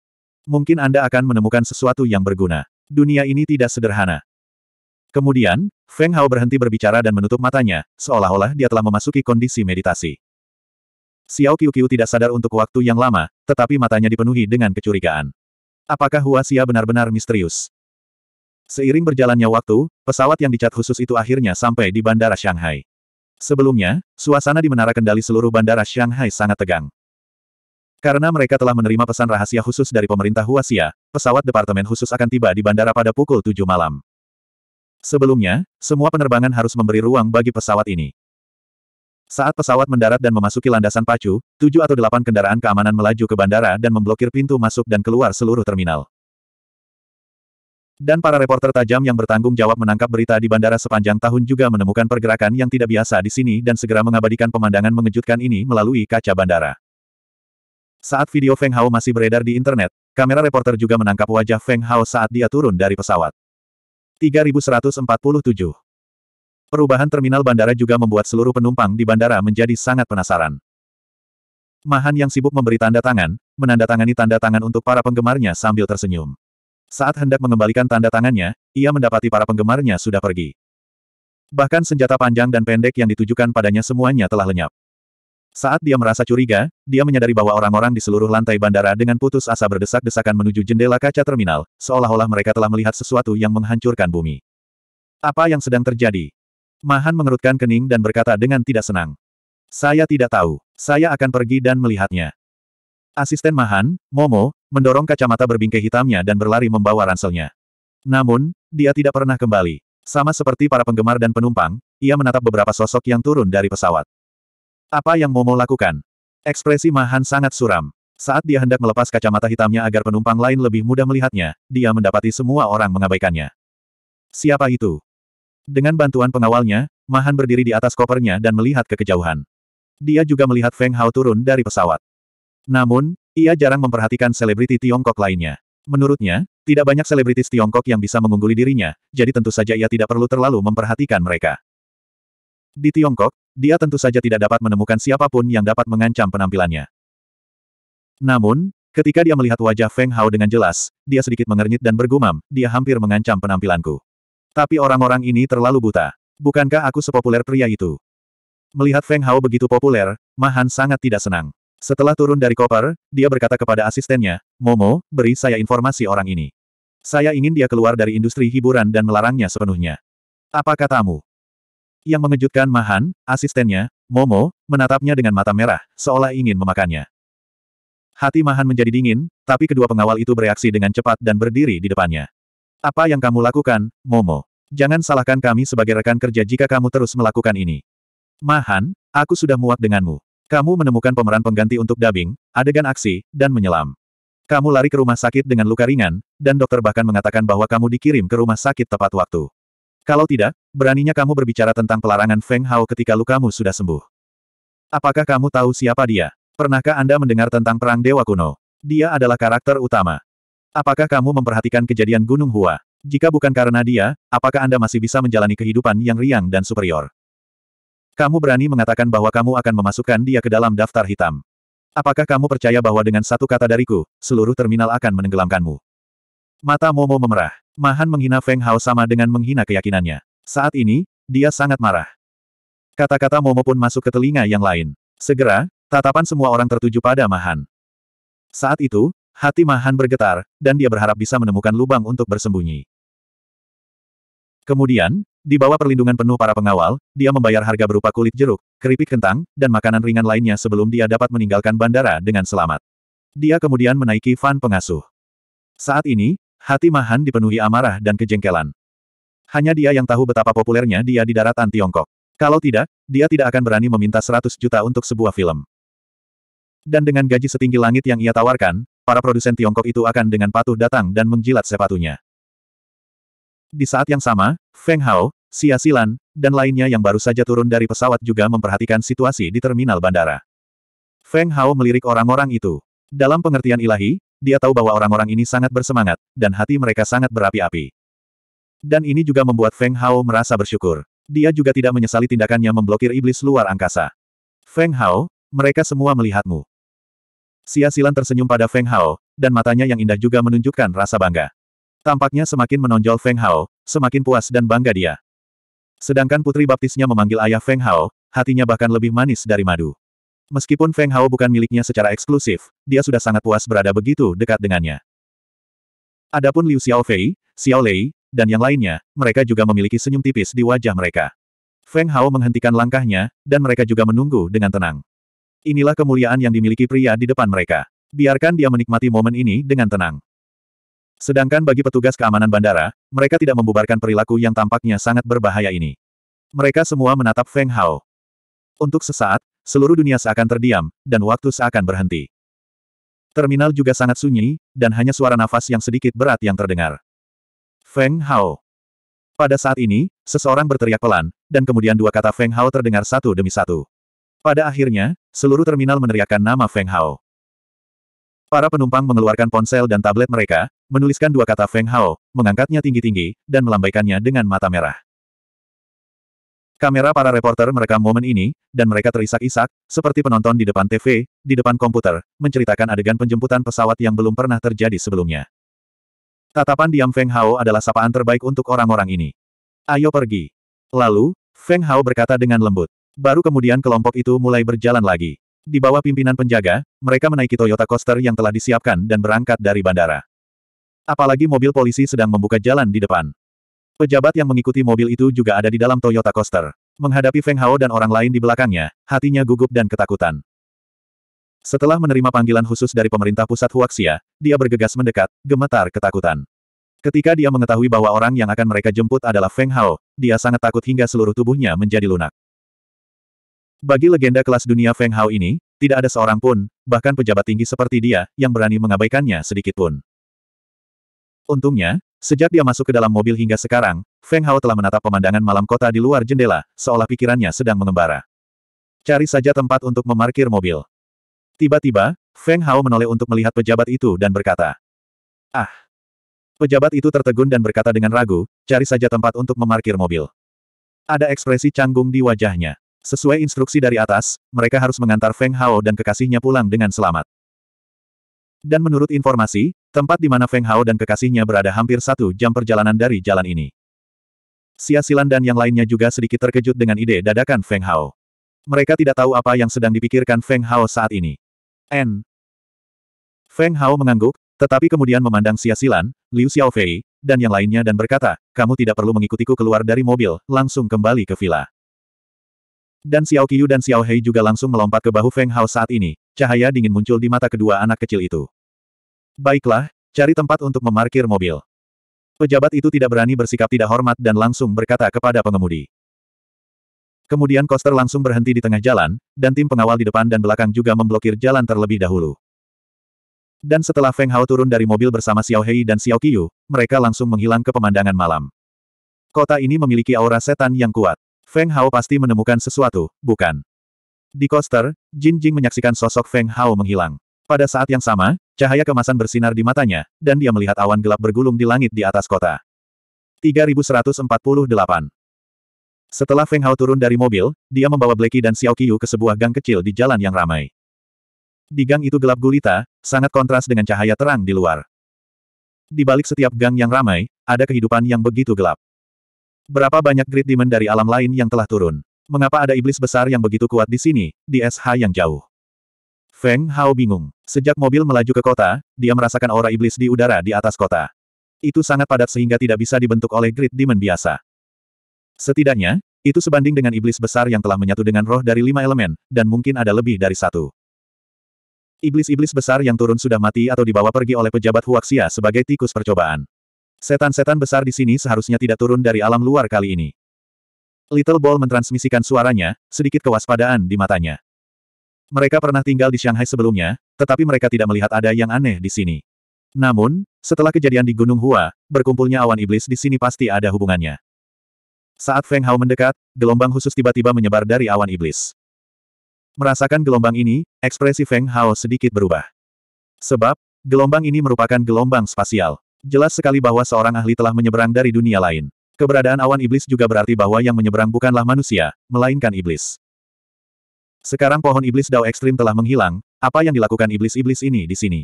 Mungkin Anda akan menemukan sesuatu yang berguna. Dunia ini tidak sederhana. Kemudian, Feng Hao berhenti berbicara dan menutup matanya, seolah-olah dia telah memasuki kondisi meditasi. Xiao Qiuqiu tidak sadar untuk waktu yang lama, tetapi matanya dipenuhi dengan kecurigaan. Apakah Hua Xia benar-benar misterius? Seiring berjalannya waktu, pesawat yang dicat khusus itu akhirnya sampai di Bandara Shanghai. Sebelumnya, suasana di Menara Kendali seluruh Bandara Shanghai sangat tegang. Karena mereka telah menerima pesan rahasia khusus dari pemerintah Huasia, pesawat Departemen Khusus akan tiba di bandara pada pukul 7 malam. Sebelumnya, semua penerbangan harus memberi ruang bagi pesawat ini. Saat pesawat mendarat dan memasuki landasan pacu, tujuh atau delapan kendaraan keamanan melaju ke bandara dan memblokir pintu masuk dan keluar seluruh terminal. Dan para reporter tajam yang bertanggung jawab menangkap berita di bandara sepanjang tahun juga menemukan pergerakan yang tidak biasa di sini dan segera mengabadikan pemandangan mengejutkan ini melalui kaca bandara. Saat video Feng Hao masih beredar di internet, kamera reporter juga menangkap wajah Feng Hao saat dia turun dari pesawat. 3147. Perubahan terminal bandara juga membuat seluruh penumpang di bandara menjadi sangat penasaran. Mahan yang sibuk memberi tanda tangan, menandatangani tanda tangan untuk para penggemarnya sambil tersenyum. Saat hendak mengembalikan tanda tangannya, ia mendapati para penggemarnya sudah pergi. Bahkan senjata panjang dan pendek yang ditujukan padanya semuanya telah lenyap. Saat dia merasa curiga, dia menyadari bahwa orang-orang di seluruh lantai bandara dengan putus asa berdesak-desakan menuju jendela kaca terminal, seolah-olah mereka telah melihat sesuatu yang menghancurkan bumi. Apa yang sedang terjadi? Mahan mengerutkan kening dan berkata dengan tidak senang. Saya tidak tahu. Saya akan pergi dan melihatnya. Asisten Mahan, Momo, mendorong kacamata berbingkai hitamnya dan berlari membawa ranselnya. Namun, dia tidak pernah kembali. Sama seperti para penggemar dan penumpang, ia menatap beberapa sosok yang turun dari pesawat. Apa yang Momo lakukan? Ekspresi Mahan sangat suram. Saat dia hendak melepas kacamata hitamnya agar penumpang lain lebih mudah melihatnya, dia mendapati semua orang mengabaikannya. Siapa itu? Dengan bantuan pengawalnya, Mahan berdiri di atas kopernya dan melihat ke kejauhan. Dia juga melihat Feng Hao turun dari pesawat. Namun, ia jarang memperhatikan selebriti Tiongkok lainnya. Menurutnya, tidak banyak selebritis Tiongkok yang bisa mengungguli dirinya, jadi tentu saja ia tidak perlu terlalu memperhatikan mereka. Di Tiongkok, dia tentu saja tidak dapat menemukan siapapun yang dapat mengancam penampilannya. Namun, ketika dia melihat wajah Feng Hao dengan jelas, dia sedikit mengernyit dan bergumam, dia hampir mengancam penampilanku. Tapi orang-orang ini terlalu buta. Bukankah aku sepopuler pria itu? Melihat Feng Hao begitu populer, Mahan sangat tidak senang. Setelah turun dari koper, dia berkata kepada asistennya, Momo, beri saya informasi orang ini. Saya ingin dia keluar dari industri hiburan dan melarangnya sepenuhnya. Apa katamu? Yang mengejutkan Mahan, asistennya, Momo, menatapnya dengan mata merah, seolah ingin memakannya. Hati Mahan menjadi dingin, tapi kedua pengawal itu bereaksi dengan cepat dan berdiri di depannya. Apa yang kamu lakukan, Momo? Jangan salahkan kami sebagai rekan kerja jika kamu terus melakukan ini. Mahan, aku sudah muak denganmu. Kamu menemukan pemeran pengganti untuk dubbing, adegan aksi, dan menyelam. Kamu lari ke rumah sakit dengan luka ringan, dan dokter bahkan mengatakan bahwa kamu dikirim ke rumah sakit tepat waktu. Kalau tidak, beraninya kamu berbicara tentang pelarangan Feng Hao ketika lukamu sudah sembuh. Apakah kamu tahu siapa dia? Pernahkah Anda mendengar tentang Perang Dewa Kuno? Dia adalah karakter utama. Apakah kamu memperhatikan kejadian Gunung Hua? Jika bukan karena dia, apakah Anda masih bisa menjalani kehidupan yang riang dan superior? Kamu berani mengatakan bahwa kamu akan memasukkan dia ke dalam daftar hitam. Apakah kamu percaya bahwa dengan satu kata dariku, seluruh terminal akan menenggelamkanmu? Mata Momo memerah. Mahan menghina Feng Hao sama dengan menghina keyakinannya. Saat ini, dia sangat marah. Kata-kata Momo pun masuk ke telinga yang lain. Segera, tatapan semua orang tertuju pada Mahan. Saat itu, hati Mahan bergetar, dan dia berharap bisa menemukan lubang untuk bersembunyi. Kemudian, di bawah perlindungan penuh para pengawal, dia membayar harga berupa kulit jeruk, keripik kentang, dan makanan ringan lainnya sebelum dia dapat meninggalkan bandara dengan selamat. Dia kemudian menaiki van pengasuh. Saat ini, Hati Mahan dipenuhi amarah dan kejengkelan. Hanya dia yang tahu betapa populernya dia di daratan Tiongkok. Kalau tidak, dia tidak akan berani meminta 100 juta untuk sebuah film. Dan dengan gaji setinggi langit yang ia tawarkan, para produsen Tiongkok itu akan dengan patuh datang dan menjilat sepatunya. Di saat yang sama, Feng Hao, Xia Silan, dan lainnya yang baru saja turun dari pesawat juga memperhatikan situasi di terminal bandara. Feng Hao melirik orang-orang itu. Dalam pengertian ilahi, dia tahu bahwa orang-orang ini sangat bersemangat, dan hati mereka sangat berapi-api. Dan ini juga membuat Feng Hao merasa bersyukur. Dia juga tidak menyesali tindakannya memblokir iblis luar angkasa. Feng Hao, mereka semua melihatmu. sia Silan tersenyum pada Feng Hao, dan matanya yang indah juga menunjukkan rasa bangga. Tampaknya semakin menonjol Feng Hao, semakin puas dan bangga dia. Sedangkan putri baptisnya memanggil ayah Feng Hao, hatinya bahkan lebih manis dari madu. Meskipun Feng Hao bukan miliknya secara eksklusif, dia sudah sangat puas berada begitu dekat dengannya. Adapun Liu Xiaofei, Xiao Lei, dan yang lainnya, mereka juga memiliki senyum tipis di wajah mereka. Feng Hao menghentikan langkahnya, dan mereka juga menunggu dengan tenang. Inilah kemuliaan yang dimiliki pria di depan mereka. Biarkan dia menikmati momen ini dengan tenang. Sedangkan bagi petugas keamanan bandara, mereka tidak membubarkan perilaku yang tampaknya sangat berbahaya ini. Mereka semua menatap Feng Hao. Untuk sesaat, seluruh dunia seakan terdiam, dan waktu seakan berhenti. Terminal juga sangat sunyi, dan hanya suara nafas yang sedikit berat yang terdengar. Feng Hao. Pada saat ini, seseorang berteriak pelan, dan kemudian dua kata Feng Hao terdengar satu demi satu. Pada akhirnya, seluruh terminal meneriakkan nama Feng Hao. Para penumpang mengeluarkan ponsel dan tablet mereka, menuliskan dua kata Feng Hao, mengangkatnya tinggi-tinggi, dan melambaikannya dengan mata merah. Kamera para reporter merekam momen ini, dan mereka terisak-isak, seperti penonton di depan TV, di depan komputer, menceritakan adegan penjemputan pesawat yang belum pernah terjadi sebelumnya. Tatapan diam Feng Hao adalah sapaan terbaik untuk orang-orang ini. Ayo pergi. Lalu, Feng Hao berkata dengan lembut. Baru kemudian kelompok itu mulai berjalan lagi. Di bawah pimpinan penjaga, mereka menaiki Toyota Coaster yang telah disiapkan dan berangkat dari bandara. Apalagi mobil polisi sedang membuka jalan di depan. Pejabat yang mengikuti mobil itu juga ada di dalam Toyota Coaster. Menghadapi Feng Hao dan orang lain di belakangnya, hatinya gugup dan ketakutan. Setelah menerima panggilan khusus dari pemerintah pusat Huaxia, dia bergegas mendekat, gemetar ketakutan. Ketika dia mengetahui bahwa orang yang akan mereka jemput adalah Feng Hao, dia sangat takut hingga seluruh tubuhnya menjadi lunak. Bagi legenda kelas dunia Feng Hao ini, tidak ada seorang pun, bahkan pejabat tinggi seperti dia, yang berani mengabaikannya sedikitpun. Untungnya, Sejak dia masuk ke dalam mobil hingga sekarang, Feng Hao telah menatap pemandangan malam kota di luar jendela, seolah pikirannya sedang mengembara. Cari saja tempat untuk memarkir mobil. Tiba-tiba, Feng Hao menoleh untuk melihat pejabat itu dan berkata, Ah! Pejabat itu tertegun dan berkata dengan ragu, cari saja tempat untuk memarkir mobil. Ada ekspresi canggung di wajahnya. Sesuai instruksi dari atas, mereka harus mengantar Feng Hao dan kekasihnya pulang dengan selamat. Dan menurut informasi, Tempat di mana Feng Hao dan kekasihnya berada hampir satu jam perjalanan dari jalan ini. Xia Silan dan yang lainnya juga sedikit terkejut dengan ide dadakan Feng Hao. Mereka tidak tahu apa yang sedang dipikirkan Feng Hao saat ini. N. Feng Hao mengangguk, tetapi kemudian memandang Xia Silan, Liu Xiaofei, dan yang lainnya dan berkata, kamu tidak perlu mengikutiku keluar dari mobil, langsung kembali ke villa. Dan Xiao Qiu dan Xiao Hei juga langsung melompat ke bahu Feng Hao saat ini, cahaya dingin muncul di mata kedua anak kecil itu. Baiklah, cari tempat untuk memarkir mobil. Pejabat itu tidak berani bersikap tidak hormat dan langsung berkata kepada pengemudi. Kemudian Koster langsung berhenti di tengah jalan, dan tim pengawal di depan dan belakang juga memblokir jalan terlebih dahulu. Dan setelah Feng Hao turun dari mobil bersama Xiao Hei dan Xiao Qiu, mereka langsung menghilang ke pemandangan malam. Kota ini memiliki aura setan yang kuat. Feng Hao pasti menemukan sesuatu, bukan? Di koster, Jin Jing menyaksikan sosok Feng Hao menghilang. Pada saat yang sama, cahaya kemasan bersinar di matanya, dan dia melihat awan gelap bergulung di langit di atas kota. 3148 Setelah Feng Hao turun dari mobil, dia membawa Blacky dan Xiao Qiu ke sebuah gang kecil di jalan yang ramai. Di gang itu gelap gulita, sangat kontras dengan cahaya terang di luar. Di balik setiap gang yang ramai, ada kehidupan yang begitu gelap. Berapa banyak Great Demon dari alam lain yang telah turun? Mengapa ada iblis besar yang begitu kuat di sini, di SH yang jauh? Feng Hao bingung. Sejak mobil melaju ke kota, dia merasakan aura iblis di udara di atas kota. Itu sangat padat sehingga tidak bisa dibentuk oleh grid demon biasa. Setidaknya, itu sebanding dengan iblis besar yang telah menyatu dengan roh dari lima elemen, dan mungkin ada lebih dari satu. Iblis-iblis besar yang turun sudah mati atau dibawa pergi oleh pejabat Huaxia sebagai tikus percobaan. Setan-setan besar di sini seharusnya tidak turun dari alam luar kali ini. Little Ball mentransmisikan suaranya, sedikit kewaspadaan di matanya. Mereka pernah tinggal di Shanghai sebelumnya, tetapi mereka tidak melihat ada yang aneh di sini. Namun, setelah kejadian di Gunung Hua, berkumpulnya awan iblis di sini pasti ada hubungannya. Saat Feng Hao mendekat, gelombang khusus tiba-tiba menyebar dari awan iblis. Merasakan gelombang ini, ekspresi Feng Hao sedikit berubah. Sebab, gelombang ini merupakan gelombang spasial. Jelas sekali bahwa seorang ahli telah menyeberang dari dunia lain. Keberadaan awan iblis juga berarti bahwa yang menyeberang bukanlah manusia, melainkan iblis. Sekarang pohon iblis Dao ekstrim telah menghilang, apa yang dilakukan iblis-iblis ini di sini?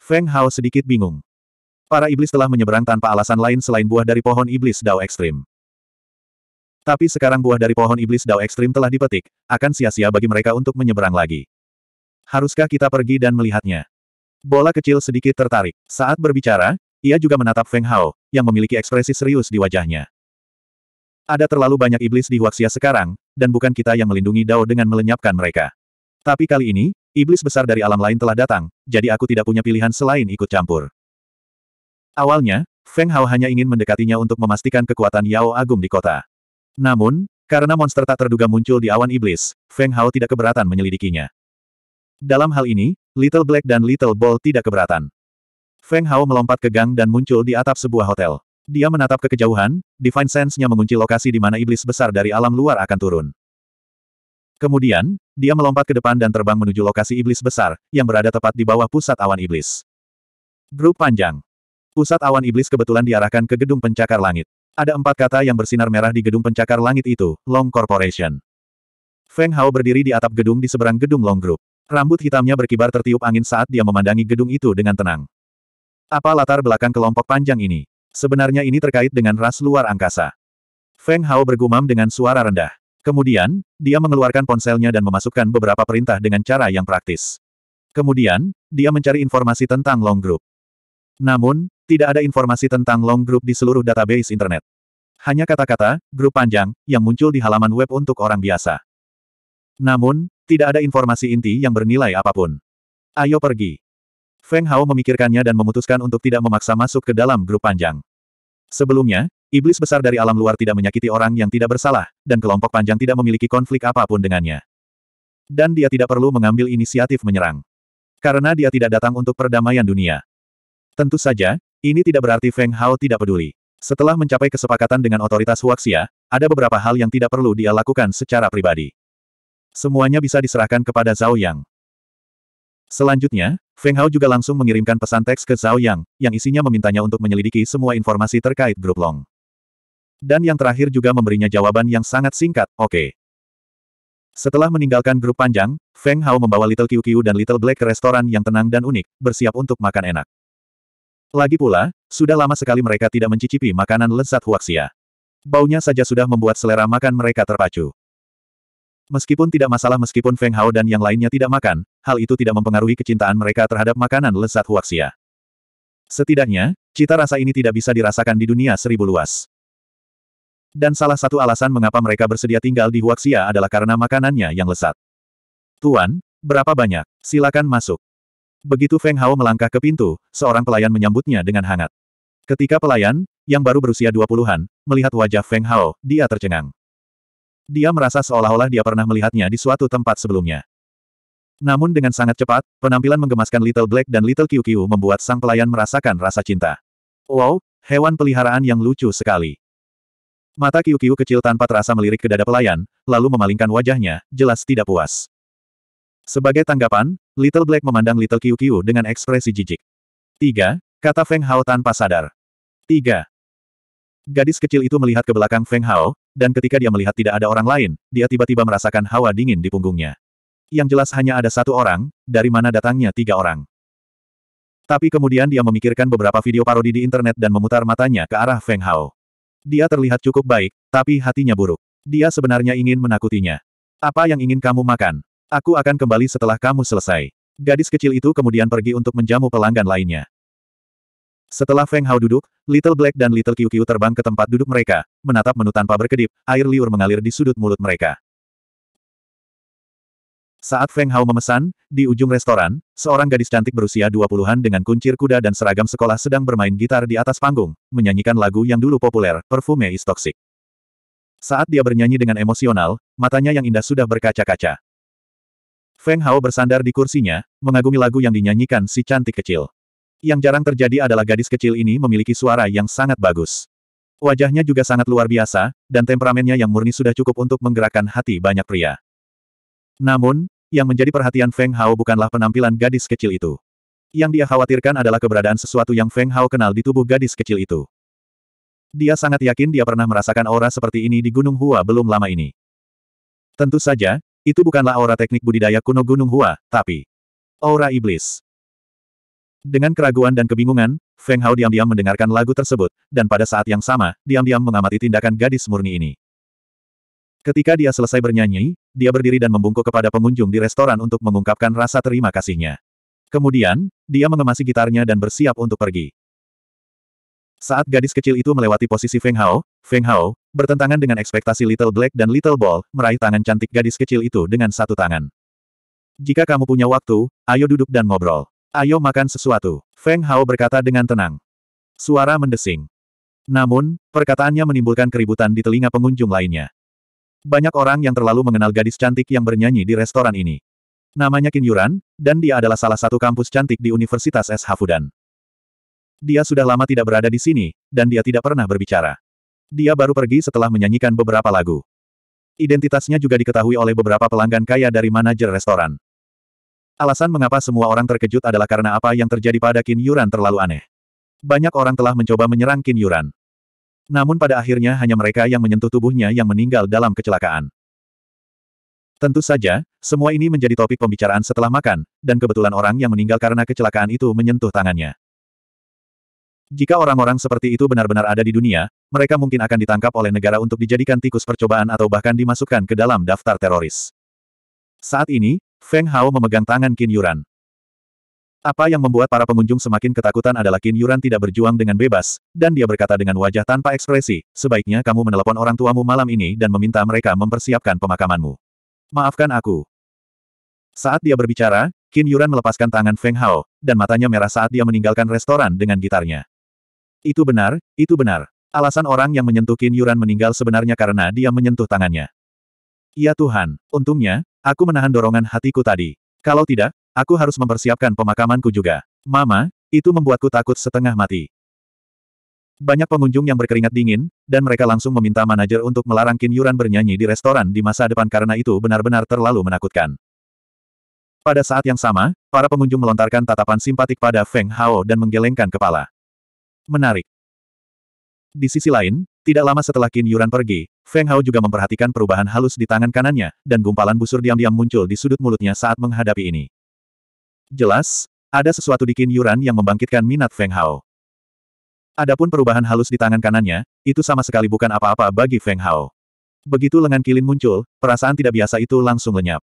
Feng Hao sedikit bingung. Para iblis telah menyeberang tanpa alasan lain selain buah dari pohon iblis Dao ekstrim. Tapi sekarang buah dari pohon iblis Dao ekstrim telah dipetik, akan sia-sia bagi mereka untuk menyeberang lagi. Haruskah kita pergi dan melihatnya? Bola kecil sedikit tertarik. Saat berbicara, ia juga menatap Feng Hao, yang memiliki ekspresi serius di wajahnya. Ada terlalu banyak iblis di Huaxia sekarang, dan bukan kita yang melindungi Dao dengan melenyapkan mereka. Tapi kali ini, iblis besar dari alam lain telah datang, jadi aku tidak punya pilihan selain ikut campur. Awalnya, Feng Hao hanya ingin mendekatinya untuk memastikan kekuatan Yao Agung di kota. Namun, karena monster tak terduga muncul di awan iblis, Feng Hao tidak keberatan menyelidikinya. Dalam hal ini, Little Black dan Little Ball tidak keberatan. Feng Hao melompat ke gang dan muncul di atap sebuah hotel. Dia menatap ke kejauhan, Divine Sense-nya mengunci lokasi di mana iblis besar dari alam luar akan turun. Kemudian, dia melompat ke depan dan terbang menuju lokasi iblis besar, yang berada tepat di bawah pusat awan iblis. Grup panjang. Pusat awan iblis kebetulan diarahkan ke gedung pencakar langit. Ada empat kata yang bersinar merah di gedung pencakar langit itu, Long Corporation. Feng Hao berdiri di atap gedung di seberang gedung Long Group. Rambut hitamnya berkibar tertiup angin saat dia memandangi gedung itu dengan tenang. Apa latar belakang kelompok panjang ini? Sebenarnya ini terkait dengan ras luar angkasa. Feng Hao bergumam dengan suara rendah. Kemudian, dia mengeluarkan ponselnya dan memasukkan beberapa perintah dengan cara yang praktis. Kemudian, dia mencari informasi tentang Long Group. Namun, tidak ada informasi tentang Long Group di seluruh database internet. Hanya kata-kata, grup panjang, yang muncul di halaman web untuk orang biasa. Namun, tidak ada informasi inti yang bernilai apapun. Ayo pergi. Feng Hao memikirkannya dan memutuskan untuk tidak memaksa masuk ke dalam grup panjang. Sebelumnya, iblis besar dari alam luar tidak menyakiti orang yang tidak bersalah, dan kelompok panjang tidak memiliki konflik apapun dengannya. Dan dia tidak perlu mengambil inisiatif menyerang. Karena dia tidak datang untuk perdamaian dunia. Tentu saja, ini tidak berarti Feng Hao tidak peduli. Setelah mencapai kesepakatan dengan otoritas Huaxia, ada beberapa hal yang tidak perlu dia lakukan secara pribadi. Semuanya bisa diserahkan kepada Zhao Yang. Selanjutnya, Feng Hao juga langsung mengirimkan pesan teks ke Zhao Yang, yang isinya memintanya untuk menyelidiki semua informasi terkait grup Long. Dan yang terakhir juga memberinya jawaban yang sangat singkat, oke. Okay. Setelah meninggalkan grup panjang, Feng Hao membawa Little Qiu dan Little Black ke restoran yang tenang dan unik, bersiap untuk makan enak. Lagi pula, sudah lama sekali mereka tidak mencicipi makanan lezat Huaxia. Baunya saja sudah membuat selera makan mereka terpacu. Meskipun tidak masalah meskipun Feng Hao dan yang lainnya tidak makan, hal itu tidak mempengaruhi kecintaan mereka terhadap makanan lezat Huaxia. Setidaknya, cita rasa ini tidak bisa dirasakan di dunia seribu luas. Dan salah satu alasan mengapa mereka bersedia tinggal di Huaxia adalah karena makanannya yang lezat. Tuan, berapa banyak? Silakan masuk. Begitu Feng Hao melangkah ke pintu, seorang pelayan menyambutnya dengan hangat. Ketika pelayan, yang baru berusia dua puluhan, melihat wajah Feng Hao, dia tercengang. Dia merasa seolah-olah dia pernah melihatnya di suatu tempat sebelumnya. Namun dengan sangat cepat, penampilan menggemaskan Little Black dan Little QQ membuat sang pelayan merasakan rasa cinta. Wow, hewan peliharaan yang lucu sekali. Mata QQ kecil tanpa terasa melirik ke dada pelayan, lalu memalingkan wajahnya, jelas tidak puas. Sebagai tanggapan, Little Black memandang Little QQ dengan ekspresi jijik. Tiga, kata Feng Hao tanpa sadar. Tiga. Gadis kecil itu melihat ke belakang Feng Hao, dan ketika dia melihat tidak ada orang lain, dia tiba-tiba merasakan hawa dingin di punggungnya yang jelas hanya ada satu orang, dari mana datangnya tiga orang. Tapi kemudian dia memikirkan beberapa video parodi di internet dan memutar matanya ke arah Feng Hao. Dia terlihat cukup baik, tapi hatinya buruk. Dia sebenarnya ingin menakutinya. Apa yang ingin kamu makan? Aku akan kembali setelah kamu selesai. Gadis kecil itu kemudian pergi untuk menjamu pelanggan lainnya. Setelah Feng Hao duduk, Little Black dan Little Qiu Qiu terbang ke tempat duduk mereka, menatap menu tanpa berkedip, air liur mengalir di sudut mulut mereka. Saat Feng Hao memesan, di ujung restoran, seorang gadis cantik berusia 20-an dengan kuncir kuda dan seragam sekolah sedang bermain gitar di atas panggung, menyanyikan lagu yang dulu populer, Perfume is Toxic. Saat dia bernyanyi dengan emosional, matanya yang indah sudah berkaca-kaca. Feng Hao bersandar di kursinya, mengagumi lagu yang dinyanyikan si cantik kecil. Yang jarang terjadi adalah gadis kecil ini memiliki suara yang sangat bagus. Wajahnya juga sangat luar biasa, dan temperamennya yang murni sudah cukup untuk menggerakkan hati banyak pria. Namun, yang menjadi perhatian Feng Hao bukanlah penampilan gadis kecil itu. Yang dia khawatirkan adalah keberadaan sesuatu yang Feng Hao kenal di tubuh gadis kecil itu. Dia sangat yakin dia pernah merasakan aura seperti ini di Gunung Hua belum lama ini. Tentu saja, itu bukanlah aura teknik budidaya kuno Gunung Hua, tapi aura iblis. Dengan keraguan dan kebingungan, Feng Hao diam-diam mendengarkan lagu tersebut, dan pada saat yang sama, diam-diam mengamati tindakan gadis murni ini. Ketika dia selesai bernyanyi, dia berdiri dan membungkuk kepada pengunjung di restoran untuk mengungkapkan rasa terima kasihnya. Kemudian, dia mengemasi gitarnya dan bersiap untuk pergi. Saat gadis kecil itu melewati posisi Feng Hao, Feng Hao, bertentangan dengan ekspektasi Little Black dan Little Ball, meraih tangan cantik gadis kecil itu dengan satu tangan. Jika kamu punya waktu, ayo duduk dan ngobrol. Ayo makan sesuatu, Feng Hao berkata dengan tenang. Suara mendesing. Namun, perkataannya menimbulkan keributan di telinga pengunjung lainnya. Banyak orang yang terlalu mengenal gadis cantik yang bernyanyi di restoran ini. Namanya Qin Yuran, dan dia adalah salah satu kampus cantik di Universitas S. Hafudan. Dia sudah lama tidak berada di sini, dan dia tidak pernah berbicara. Dia baru pergi setelah menyanyikan beberapa lagu. Identitasnya juga diketahui oleh beberapa pelanggan kaya dari manajer restoran. Alasan mengapa semua orang terkejut adalah karena apa yang terjadi pada Qin Yuran terlalu aneh. Banyak orang telah mencoba menyerang Qin Yuran. Namun pada akhirnya hanya mereka yang menyentuh tubuhnya yang meninggal dalam kecelakaan. Tentu saja, semua ini menjadi topik pembicaraan setelah makan, dan kebetulan orang yang meninggal karena kecelakaan itu menyentuh tangannya. Jika orang-orang seperti itu benar-benar ada di dunia, mereka mungkin akan ditangkap oleh negara untuk dijadikan tikus percobaan atau bahkan dimasukkan ke dalam daftar teroris. Saat ini, Feng Hao memegang tangan Qin Yuran. Apa yang membuat para pengunjung semakin ketakutan adalah Kin Yuran tidak berjuang dengan bebas, dan dia berkata dengan wajah tanpa ekspresi, sebaiknya kamu menelepon orang tuamu malam ini dan meminta mereka mempersiapkan pemakamanmu. Maafkan aku. Saat dia berbicara, Kin Yuran melepaskan tangan Feng Hao, dan matanya merah saat dia meninggalkan restoran dengan gitarnya. Itu benar, itu benar. Alasan orang yang menyentuh Kin Yuran meninggal sebenarnya karena dia menyentuh tangannya. Ya Tuhan, untungnya, aku menahan dorongan hatiku tadi. Kalau tidak, Aku harus mempersiapkan pemakamanku juga. Mama, itu membuatku takut setengah mati. Banyak pengunjung yang berkeringat dingin, dan mereka langsung meminta manajer untuk melarang Kin Yuran bernyanyi di restoran di masa depan karena itu benar-benar terlalu menakutkan. Pada saat yang sama, para pengunjung melontarkan tatapan simpatik pada Feng Hao dan menggelengkan kepala. Menarik. Di sisi lain, tidak lama setelah Qin Yuran pergi, Feng Hao juga memperhatikan perubahan halus di tangan kanannya, dan gumpalan busur diam-diam muncul di sudut mulutnya saat menghadapi ini. Jelas, ada sesuatu di Qin Yuran yang membangkitkan minat Feng Hao. Adapun perubahan halus di tangan kanannya, itu sama sekali bukan apa-apa bagi Feng Hao. Begitu lengan kilin muncul, perasaan tidak biasa itu langsung lenyap.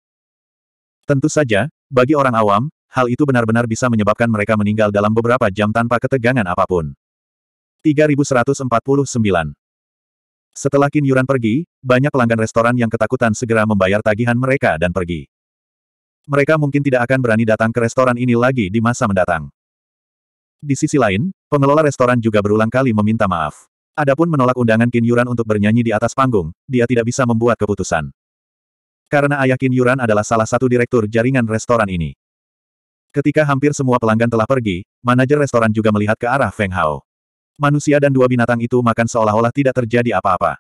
Tentu saja, bagi orang awam, hal itu benar-benar bisa menyebabkan mereka meninggal dalam beberapa jam tanpa ketegangan apapun. 3149 Setelah Kin Yuran pergi, banyak pelanggan restoran yang ketakutan segera membayar tagihan mereka dan pergi. Mereka mungkin tidak akan berani datang ke restoran ini lagi di masa mendatang. Di sisi lain, pengelola restoran juga berulang kali meminta maaf. Adapun menolak undangan Qin Yuran untuk bernyanyi di atas panggung, dia tidak bisa membuat keputusan. Karena ayah Qin Yuran adalah salah satu direktur jaringan restoran ini. Ketika hampir semua pelanggan telah pergi, manajer restoran juga melihat ke arah Feng Hao. Manusia dan dua binatang itu makan seolah-olah tidak terjadi apa-apa.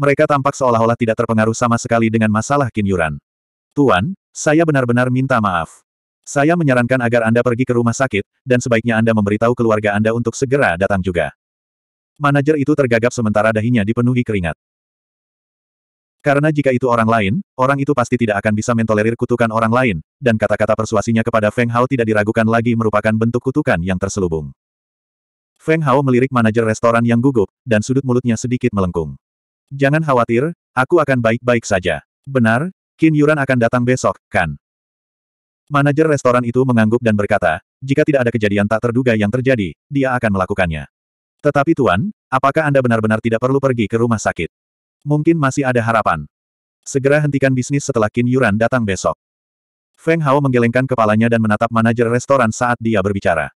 Mereka tampak seolah-olah tidak terpengaruh sama sekali dengan masalah Qin Yuran. Tuan, saya benar-benar minta maaf. Saya menyarankan agar Anda pergi ke rumah sakit, dan sebaiknya Anda memberitahu keluarga Anda untuk segera datang juga. Manajer itu tergagap sementara dahinya dipenuhi keringat. Karena jika itu orang lain, orang itu pasti tidak akan bisa mentolerir kutukan orang lain, dan kata-kata persuasinya kepada Feng Hao tidak diragukan lagi merupakan bentuk kutukan yang terselubung. Feng Hao melirik manajer restoran yang gugup, dan sudut mulutnya sedikit melengkung. Jangan khawatir, aku akan baik-baik saja. Benar, Kin Yuran akan datang besok, kan? Manajer restoran itu mengangguk dan berkata, jika tidak ada kejadian tak terduga yang terjadi, dia akan melakukannya. Tetapi Tuan, apakah Anda benar-benar tidak perlu pergi ke rumah sakit? Mungkin masih ada harapan. Segera hentikan bisnis setelah Kin Yuran datang besok. Feng Hao menggelengkan kepalanya dan menatap manajer restoran saat dia berbicara.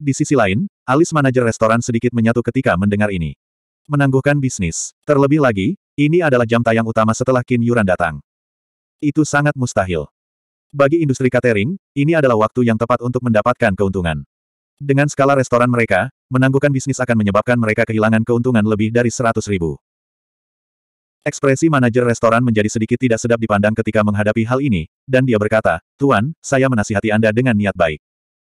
Di sisi lain, alis manajer restoran sedikit menyatu ketika mendengar ini. Menangguhkan bisnis. Terlebih lagi, ini adalah jam tayang utama setelah Kin Yuran datang. Itu sangat mustahil. Bagi industri catering, ini adalah waktu yang tepat untuk mendapatkan keuntungan. Dengan skala restoran mereka, menangguhkan bisnis akan menyebabkan mereka kehilangan keuntungan lebih dari 100 ribu. Ekspresi manajer restoran menjadi sedikit tidak sedap dipandang ketika menghadapi hal ini, dan dia berkata, Tuan, saya menasihati Anda dengan niat baik.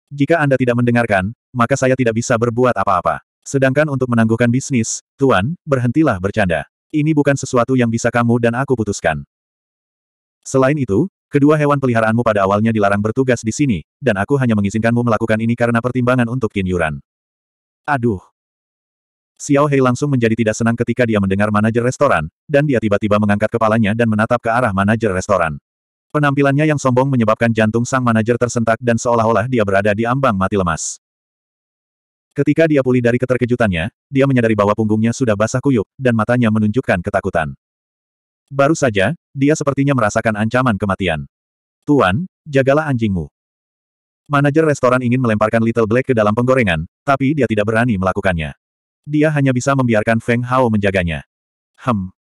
Jika Anda tidak mendengarkan, maka saya tidak bisa berbuat apa-apa. Sedangkan untuk menangguhkan bisnis, Tuan, berhentilah bercanda. Ini bukan sesuatu yang bisa kamu dan aku putuskan. Selain itu, kedua hewan peliharaanmu pada awalnya dilarang bertugas di sini, dan aku hanya mengizinkanmu melakukan ini karena pertimbangan untuk Yuran. Aduh. Xiao Hei langsung menjadi tidak senang ketika dia mendengar manajer restoran, dan dia tiba-tiba mengangkat kepalanya dan menatap ke arah manajer restoran. Penampilannya yang sombong menyebabkan jantung sang manajer tersentak dan seolah-olah dia berada di ambang mati lemas. Ketika dia pulih dari keterkejutannya, dia menyadari bahwa punggungnya sudah basah kuyup, dan matanya menunjukkan ketakutan. Baru saja, dia sepertinya merasakan ancaman kematian. Tuan, jagalah anjingmu. Manajer restoran ingin melemparkan Little Black ke dalam penggorengan, tapi dia tidak berani melakukannya. Dia hanya bisa membiarkan Feng Hao menjaganya. Hem.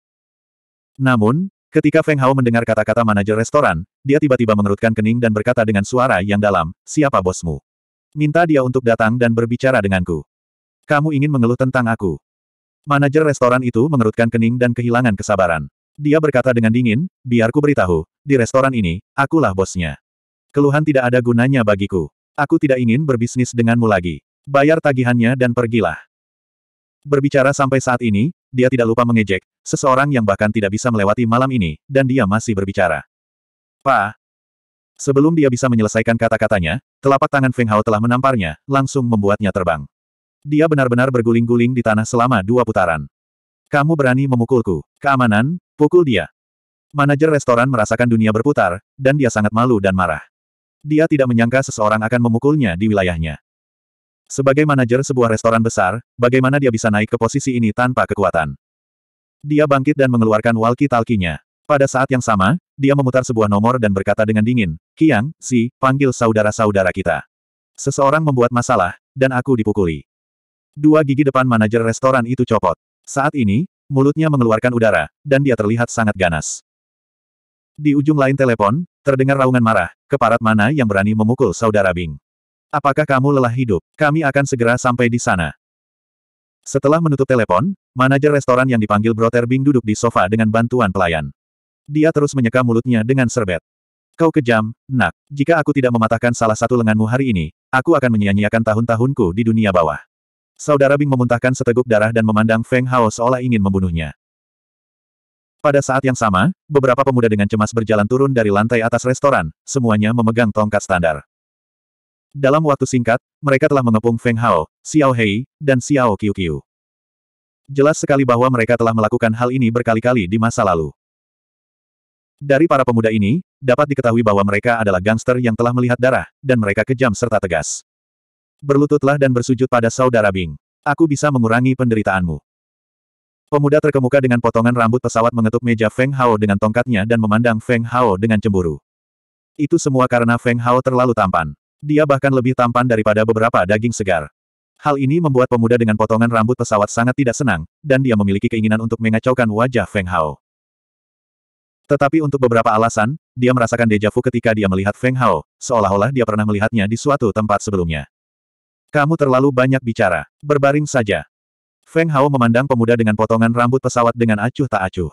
Namun, ketika Feng Hao mendengar kata-kata manajer restoran, dia tiba-tiba mengerutkan kening dan berkata dengan suara yang dalam, siapa bosmu? Minta dia untuk datang dan berbicara denganku. Kamu ingin mengeluh tentang aku. Manajer restoran itu mengerutkan kening dan kehilangan kesabaran. Dia berkata dengan dingin, biar ku beritahu, di restoran ini, akulah bosnya. Keluhan tidak ada gunanya bagiku. Aku tidak ingin berbisnis denganmu lagi. Bayar tagihannya dan pergilah. Berbicara sampai saat ini, dia tidak lupa mengejek, seseorang yang bahkan tidak bisa melewati malam ini, dan dia masih berbicara. Pa. Sebelum dia bisa menyelesaikan kata-katanya, telapak tangan Feng Hao telah menamparnya, langsung membuatnya terbang. Dia benar-benar berguling-guling di tanah selama dua putaran. Kamu berani memukulku. Keamanan, pukul dia. Manajer restoran merasakan dunia berputar, dan dia sangat malu dan marah. Dia tidak menyangka seseorang akan memukulnya di wilayahnya. Sebagai manajer sebuah restoran besar, bagaimana dia bisa naik ke posisi ini tanpa kekuatan? Dia bangkit dan mengeluarkan walkie talkinya. Pada saat yang sama, dia memutar sebuah nomor dan berkata dengan dingin, Kiang, si, panggil saudara-saudara kita. Seseorang membuat masalah, dan aku dipukuli. Dua gigi depan manajer restoran itu copot. Saat ini, mulutnya mengeluarkan udara, dan dia terlihat sangat ganas. Di ujung lain telepon, terdengar raungan marah, keparat mana yang berani memukul saudara Bing. Apakah kamu lelah hidup? Kami akan segera sampai di sana. Setelah menutup telepon, manajer restoran yang dipanggil Broter Bing duduk di sofa dengan bantuan pelayan. Dia terus menyeka mulutnya dengan serbet. Kau kejam, nak. Jika aku tidak mematahkan salah satu lenganmu hari ini, aku akan menyia-nyiakan tahun-tahunku di dunia bawah. Saudara Bing memuntahkan seteguk darah dan memandang Feng Hao seolah ingin membunuhnya. Pada saat yang sama, beberapa pemuda dengan cemas berjalan turun dari lantai atas restoran, semuanya memegang tongkat standar. Dalam waktu singkat, mereka telah mengepung Feng Hao, Xiao Hei, dan Xiao Qiu Jelas sekali bahwa mereka telah melakukan hal ini berkali-kali di masa lalu. Dari para pemuda ini, dapat diketahui bahwa mereka adalah gangster yang telah melihat darah, dan mereka kejam serta tegas. Berlututlah dan bersujud pada saudara Bing. Aku bisa mengurangi penderitaanmu. Pemuda terkemuka dengan potongan rambut pesawat mengetuk meja Feng Hao dengan tongkatnya dan memandang Feng Hao dengan cemburu. Itu semua karena Feng Hao terlalu tampan. Dia bahkan lebih tampan daripada beberapa daging segar. Hal ini membuat pemuda dengan potongan rambut pesawat sangat tidak senang, dan dia memiliki keinginan untuk mengacaukan wajah Feng Hao. Tetapi untuk beberapa alasan, dia merasakan deja vu ketika dia melihat Feng Hao, seolah-olah dia pernah melihatnya di suatu tempat sebelumnya. Kamu terlalu banyak bicara. Berbaring saja. Feng Hao memandang pemuda dengan potongan rambut pesawat dengan acuh tak acuh.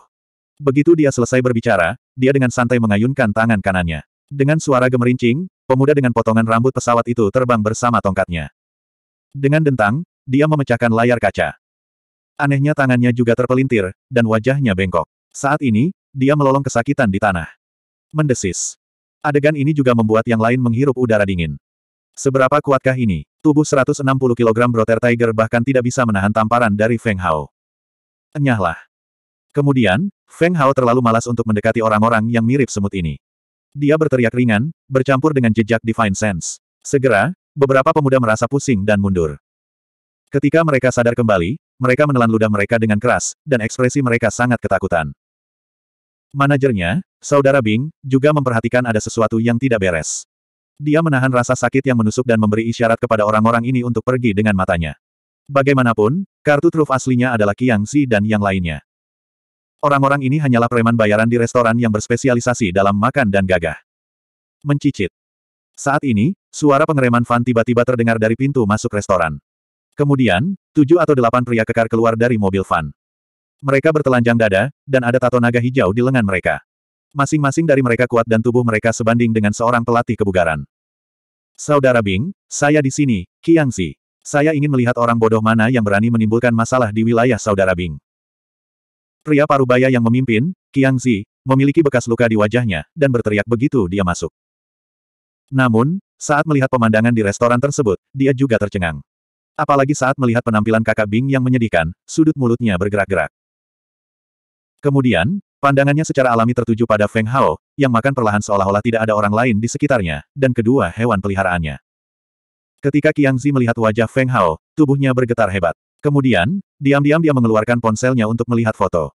Begitu dia selesai berbicara, dia dengan santai mengayunkan tangan kanannya. Dengan suara gemerincing, pemuda dengan potongan rambut pesawat itu terbang bersama tongkatnya. Dengan dentang, dia memecahkan layar kaca. Anehnya tangannya juga terpelintir, dan wajahnya bengkok. Saat ini, dia melolong kesakitan di tanah. Mendesis. Adegan ini juga membuat yang lain menghirup udara dingin. Seberapa kuatkah ini? Tubuh 160 kg Brother Tiger bahkan tidak bisa menahan tamparan dari Feng Hao. Enyahlah. Kemudian, Feng Hao terlalu malas untuk mendekati orang-orang yang mirip semut ini. Dia berteriak ringan, bercampur dengan jejak Divine Sense. Segera, beberapa pemuda merasa pusing dan mundur. Ketika mereka sadar kembali, mereka menelan ludah mereka dengan keras, dan ekspresi mereka sangat ketakutan. Manajernya, Saudara Bing, juga memperhatikan ada sesuatu yang tidak beres. Dia menahan rasa sakit yang menusuk dan memberi isyarat kepada orang-orang ini untuk pergi dengan matanya. Bagaimanapun, kartu truf aslinya adalah Qiang Xi dan yang lainnya. Orang-orang ini hanyalah preman bayaran di restoran yang berspesialisasi dalam makan dan gagah. Mencicit. Saat ini, suara pengereman Fan tiba-tiba terdengar dari pintu masuk restoran. Kemudian, tujuh atau delapan pria kekar keluar dari mobil Fan. Mereka bertelanjang dada, dan ada tato naga hijau di lengan mereka. Masing-masing dari mereka kuat dan tubuh mereka sebanding dengan seorang pelatih kebugaran. Saudara Bing, saya di sini, Qiangzi. Saya ingin melihat orang bodoh mana yang berani menimbulkan masalah di wilayah Saudara Bing. Pria parubaya yang memimpin, Qiangzi, memiliki bekas luka di wajahnya, dan berteriak begitu dia masuk. Namun, saat melihat pemandangan di restoran tersebut, dia juga tercengang. Apalagi saat melihat penampilan kakak Bing yang menyedihkan, sudut mulutnya bergerak-gerak. Kemudian, Pandangannya secara alami tertuju pada Feng Hao, yang makan perlahan seolah-olah tidak ada orang lain di sekitarnya, dan kedua hewan peliharaannya. Ketika Qiangzi melihat wajah Feng Hao, tubuhnya bergetar hebat. Kemudian, diam-diam dia mengeluarkan ponselnya untuk melihat foto.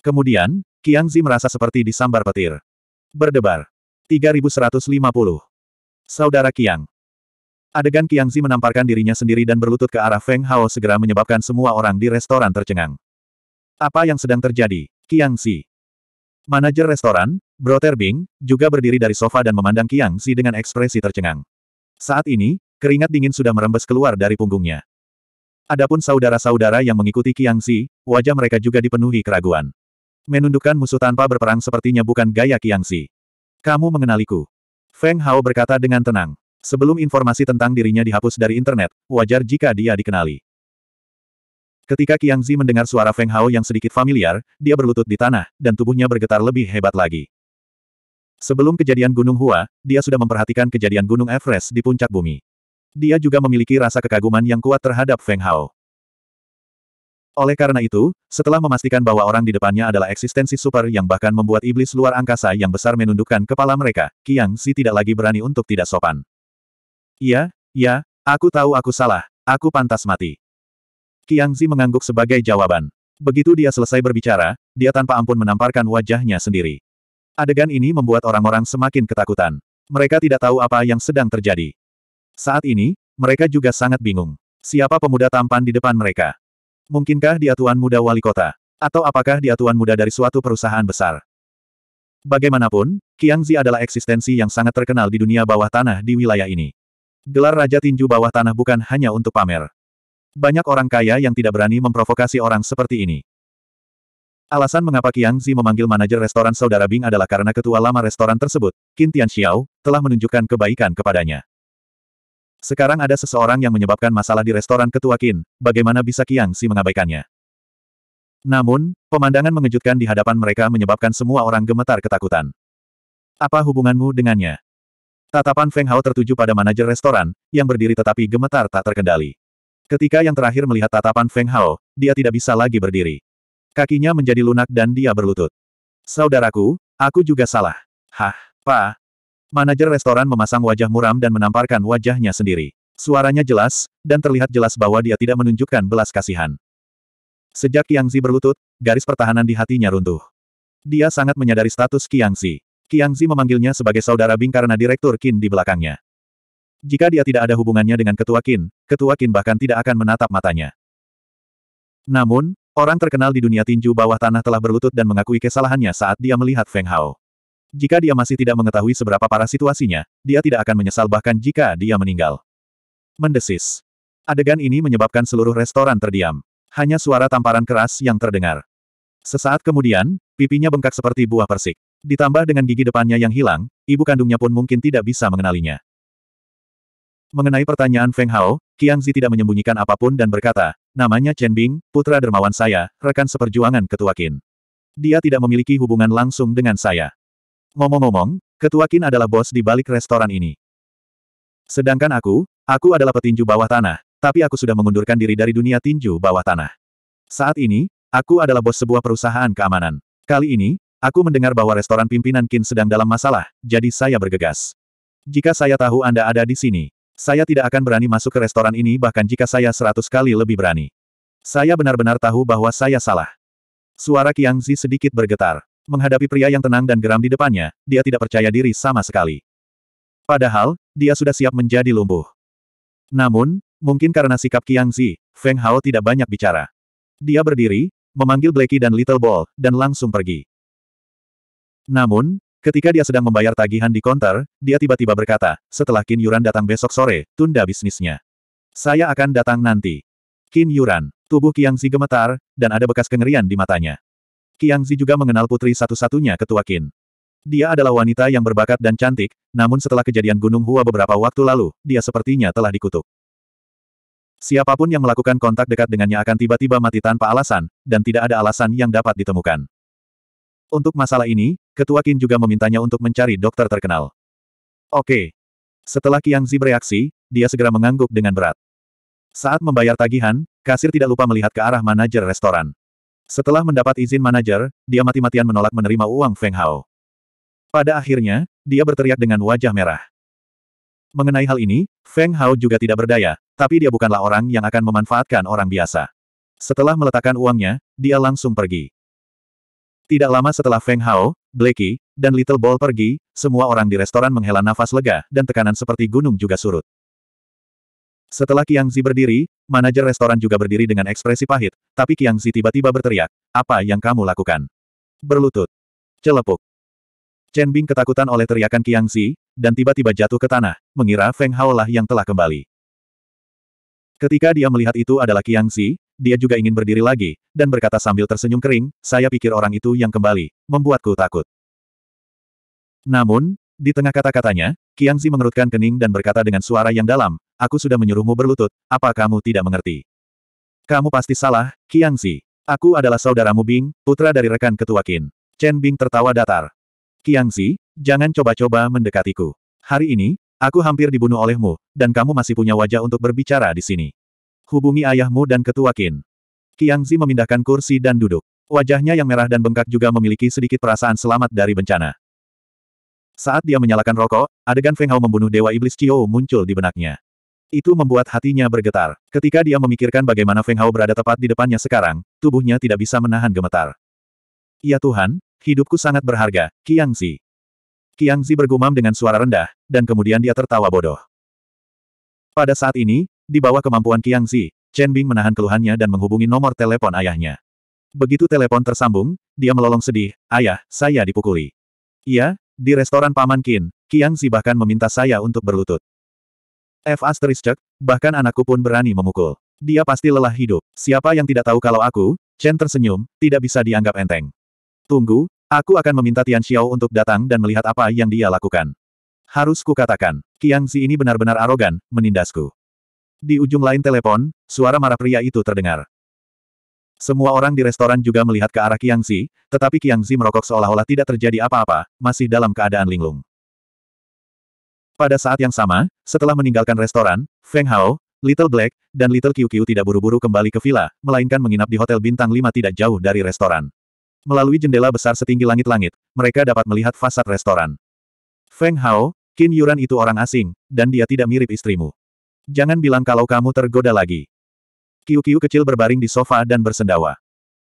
Kemudian, Qiangzi merasa seperti disambar petir. Berdebar. 3150. Saudara Qiang. Adegan Qiangzi menamparkan dirinya sendiri dan berlutut ke arah Feng Hao segera menyebabkan semua orang di restoran tercengang. Apa yang sedang terjadi, Qiangzi? Manajer restoran, Bro Bing, juga berdiri dari sofa dan memandang Kiang Si dengan ekspresi tercengang. Saat ini, keringat dingin sudah merembes keluar dari punggungnya. Adapun saudara-saudara yang mengikuti Kiang Si, wajah mereka juga dipenuhi keraguan. Menundukkan musuh tanpa berperang sepertinya bukan gaya Kiang Si. Kamu mengenaliku. Feng Hao berkata dengan tenang. Sebelum informasi tentang dirinya dihapus dari internet, wajar jika dia dikenali. Ketika Qiang Zi mendengar suara Feng Hao yang sedikit familiar, dia berlutut di tanah, dan tubuhnya bergetar lebih hebat lagi. Sebelum kejadian Gunung Hua, dia sudah memperhatikan kejadian Gunung Everest di puncak bumi. Dia juga memiliki rasa kekaguman yang kuat terhadap Feng Hao. Oleh karena itu, setelah memastikan bahwa orang di depannya adalah eksistensi super yang bahkan membuat iblis luar angkasa yang besar menundukkan kepala mereka, Qiang Zi tidak lagi berani untuk tidak sopan. Iya, ya, aku tahu aku salah, aku pantas mati. Qiangzi mengangguk sebagai jawaban. Begitu dia selesai berbicara, dia tanpa ampun menamparkan wajahnya sendiri. Adegan ini membuat orang-orang semakin ketakutan. Mereka tidak tahu apa yang sedang terjadi. Saat ini, mereka juga sangat bingung. Siapa pemuda tampan di depan mereka? Mungkinkah dia tuan muda wali kota? Atau apakah dia tuan muda dari suatu perusahaan besar? Bagaimanapun, Qiangzi adalah eksistensi yang sangat terkenal di dunia bawah tanah di wilayah ini. Gelar Raja Tinju bawah tanah bukan hanya untuk pamer. Banyak orang kaya yang tidak berani memprovokasi orang seperti ini. Alasan mengapa Qiang Zi memanggil manajer restoran saudara Bing adalah karena ketua lama restoran tersebut, Qin Xiao, telah menunjukkan kebaikan kepadanya. Sekarang ada seseorang yang menyebabkan masalah di restoran ketua Qin, bagaimana bisa Qiang Zi mengabaikannya? Namun, pemandangan mengejutkan di hadapan mereka menyebabkan semua orang gemetar ketakutan. Apa hubunganmu dengannya? Tatapan Feng Hao tertuju pada manajer restoran, yang berdiri tetapi gemetar tak terkendali. Ketika yang terakhir melihat tatapan Feng Hao, dia tidak bisa lagi berdiri. Kakinya menjadi lunak dan dia berlutut. Saudaraku, aku juga salah. Hah, Pa. Manajer restoran memasang wajah muram dan menamparkan wajahnya sendiri. Suaranya jelas, dan terlihat jelas bahwa dia tidak menunjukkan belas kasihan. Sejak Qiangzi berlutut, garis pertahanan di hatinya runtuh. Dia sangat menyadari status Qiangzi. Qiangzi memanggilnya sebagai saudara Bing karena Direktur Qin di belakangnya. Jika dia tidak ada hubungannya dengan Ketua Kin, Ketua Kin bahkan tidak akan menatap matanya. Namun, orang terkenal di dunia tinju bawah tanah telah berlutut dan mengakui kesalahannya saat dia melihat Feng Hao. Jika dia masih tidak mengetahui seberapa parah situasinya, dia tidak akan menyesal bahkan jika dia meninggal. Mendesis. Adegan ini menyebabkan seluruh restoran terdiam. Hanya suara tamparan keras yang terdengar. Sesaat kemudian, pipinya bengkak seperti buah persik. Ditambah dengan gigi depannya yang hilang, ibu kandungnya pun mungkin tidak bisa mengenalinya. Mengenai pertanyaan Feng Hao, Qiang Zi tidak menyembunyikan apapun dan berkata, namanya Chen Bing, putra dermawan saya, rekan seperjuangan Ketua Qin. Dia tidak memiliki hubungan langsung dengan saya. Ngomong-ngomong, Ketua Qin adalah bos di balik restoran ini. Sedangkan aku, aku adalah petinju bawah tanah, tapi aku sudah mengundurkan diri dari dunia tinju bawah tanah. Saat ini, aku adalah bos sebuah perusahaan keamanan. Kali ini, aku mendengar bahwa restoran pimpinan Qin sedang dalam masalah, jadi saya bergegas. Jika saya tahu Anda ada di sini, saya tidak akan berani masuk ke restoran ini bahkan jika saya seratus kali lebih berani. Saya benar-benar tahu bahwa saya salah. Suara Qiang Zi sedikit bergetar. Menghadapi pria yang tenang dan geram di depannya, dia tidak percaya diri sama sekali. Padahal, dia sudah siap menjadi lumpuh. Namun, mungkin karena sikap Qiang Zi, Feng Hao tidak banyak bicara. Dia berdiri, memanggil Blackie dan Little Ball, dan langsung pergi. Namun, Ketika dia sedang membayar tagihan di konter, dia tiba-tiba berkata, setelah Qin Yuran datang besok sore, tunda bisnisnya. Saya akan datang nanti. Qin Yuran, tubuh Qiang Zi gemetar, dan ada bekas kengerian di matanya. Qiang Zi juga mengenal putri satu-satunya ketua Qin. Dia adalah wanita yang berbakat dan cantik, namun setelah kejadian Gunung Hua beberapa waktu lalu, dia sepertinya telah dikutuk. Siapapun yang melakukan kontak dekat dengannya akan tiba-tiba mati tanpa alasan, dan tidak ada alasan yang dapat ditemukan. Untuk masalah ini, Ketua Qin juga memintanya untuk mencari dokter terkenal. Oke. Setelah Qiangzi bereaksi, dia segera mengangguk dengan berat. Saat membayar tagihan, kasir tidak lupa melihat ke arah manajer restoran. Setelah mendapat izin manajer, dia mati-matian menolak menerima uang Feng Hao. Pada akhirnya, dia berteriak dengan wajah merah. Mengenai hal ini, Feng Hao juga tidak berdaya, tapi dia bukanlah orang yang akan memanfaatkan orang biasa. Setelah meletakkan uangnya, dia langsung pergi. Tidak lama setelah Feng Hao, Blakey, dan Little Ball pergi, semua orang di restoran menghela nafas lega, dan tekanan seperti gunung juga surut. Setelah Qiang Zi berdiri, manajer restoran juga berdiri dengan ekspresi pahit, tapi Qiang Zi tiba-tiba berteriak, apa yang kamu lakukan? Berlutut. Celepuk. Chen Bing ketakutan oleh teriakan Qiang Zi, dan tiba-tiba jatuh ke tanah, mengira Feng Hao lah yang telah kembali. Ketika dia melihat itu adalah Qiang Zi, dia juga ingin berdiri lagi, dan berkata sambil tersenyum kering, saya pikir orang itu yang kembali, membuatku takut. Namun, di tengah kata-katanya, Qiangzi mengerutkan kening dan berkata dengan suara yang dalam, aku sudah menyuruhmu berlutut, apa kamu tidak mengerti? Kamu pasti salah, Qiangzi. Aku adalah saudaramu Bing, putra dari rekan ketua Qin. Chen Bing tertawa datar. Qiangzi, jangan coba-coba mendekatiku. Hari ini, aku hampir dibunuh olehmu, dan kamu masih punya wajah untuk berbicara di sini hubungi ayahmu dan ketua Qin. Qiangzi memindahkan kursi dan duduk. Wajahnya yang merah dan bengkak juga memiliki sedikit perasaan selamat dari bencana. Saat dia menyalakan rokok, adegan Feng Hao membunuh Dewa Iblis Qiao muncul di benaknya. Itu membuat hatinya bergetar. Ketika dia memikirkan bagaimana Feng Hao berada tepat di depannya sekarang, tubuhnya tidak bisa menahan gemetar. Ya Tuhan, hidupku sangat berharga, Qiangzi. Qiangzi bergumam dengan suara rendah, dan kemudian dia tertawa bodoh. Pada saat ini, di bawah kemampuan Qiang Zi, Chen Bing menahan keluhannya dan menghubungi nomor telepon ayahnya. Begitu telepon tersambung, dia melolong sedih, ayah, saya dipukuli. Iya, di restoran Paman Qin, Qiang Zi bahkan meminta saya untuk berlutut. F asterisk, bahkan anakku pun berani memukul. Dia pasti lelah hidup. Siapa yang tidak tahu kalau aku, Chen tersenyum, tidak bisa dianggap enteng. Tunggu, aku akan meminta Tian Xiao untuk datang dan melihat apa yang dia lakukan. Harus kukatakan, Qiang Zi ini benar-benar arogan, menindasku. Di ujung lain telepon, suara marah pria itu terdengar. Semua orang di restoran juga melihat ke arah Qiangzi, tetapi Qiangzi merokok seolah-olah tidak terjadi apa-apa, masih dalam keadaan linglung. Pada saat yang sama, setelah meninggalkan restoran, Feng Hao, Little Black, dan Little QQ tidak buru-buru kembali ke villa, melainkan menginap di Hotel Bintang 5 tidak jauh dari restoran. Melalui jendela besar setinggi langit-langit, mereka dapat melihat fasad restoran. Feng Hao, Qin Yuran itu orang asing, dan dia tidak mirip istrimu. Jangan bilang kalau kamu tergoda lagi. Kiu-kiu kecil berbaring di sofa dan bersendawa.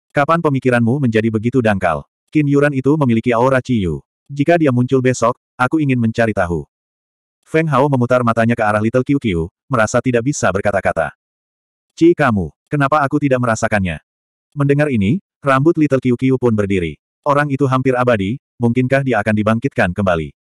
Kapan pemikiranmu menjadi begitu dangkal? Qin Yuran itu memiliki aura Ciyu. Jika dia muncul besok, aku ingin mencari tahu. Feng Hao memutar matanya ke arah Little Kiu-kiu, merasa tidak bisa berkata-kata. Ci kamu, kenapa aku tidak merasakannya? Mendengar ini, rambut Little Kiu-kiu pun berdiri. Orang itu hampir abadi, mungkinkah dia akan dibangkitkan kembali?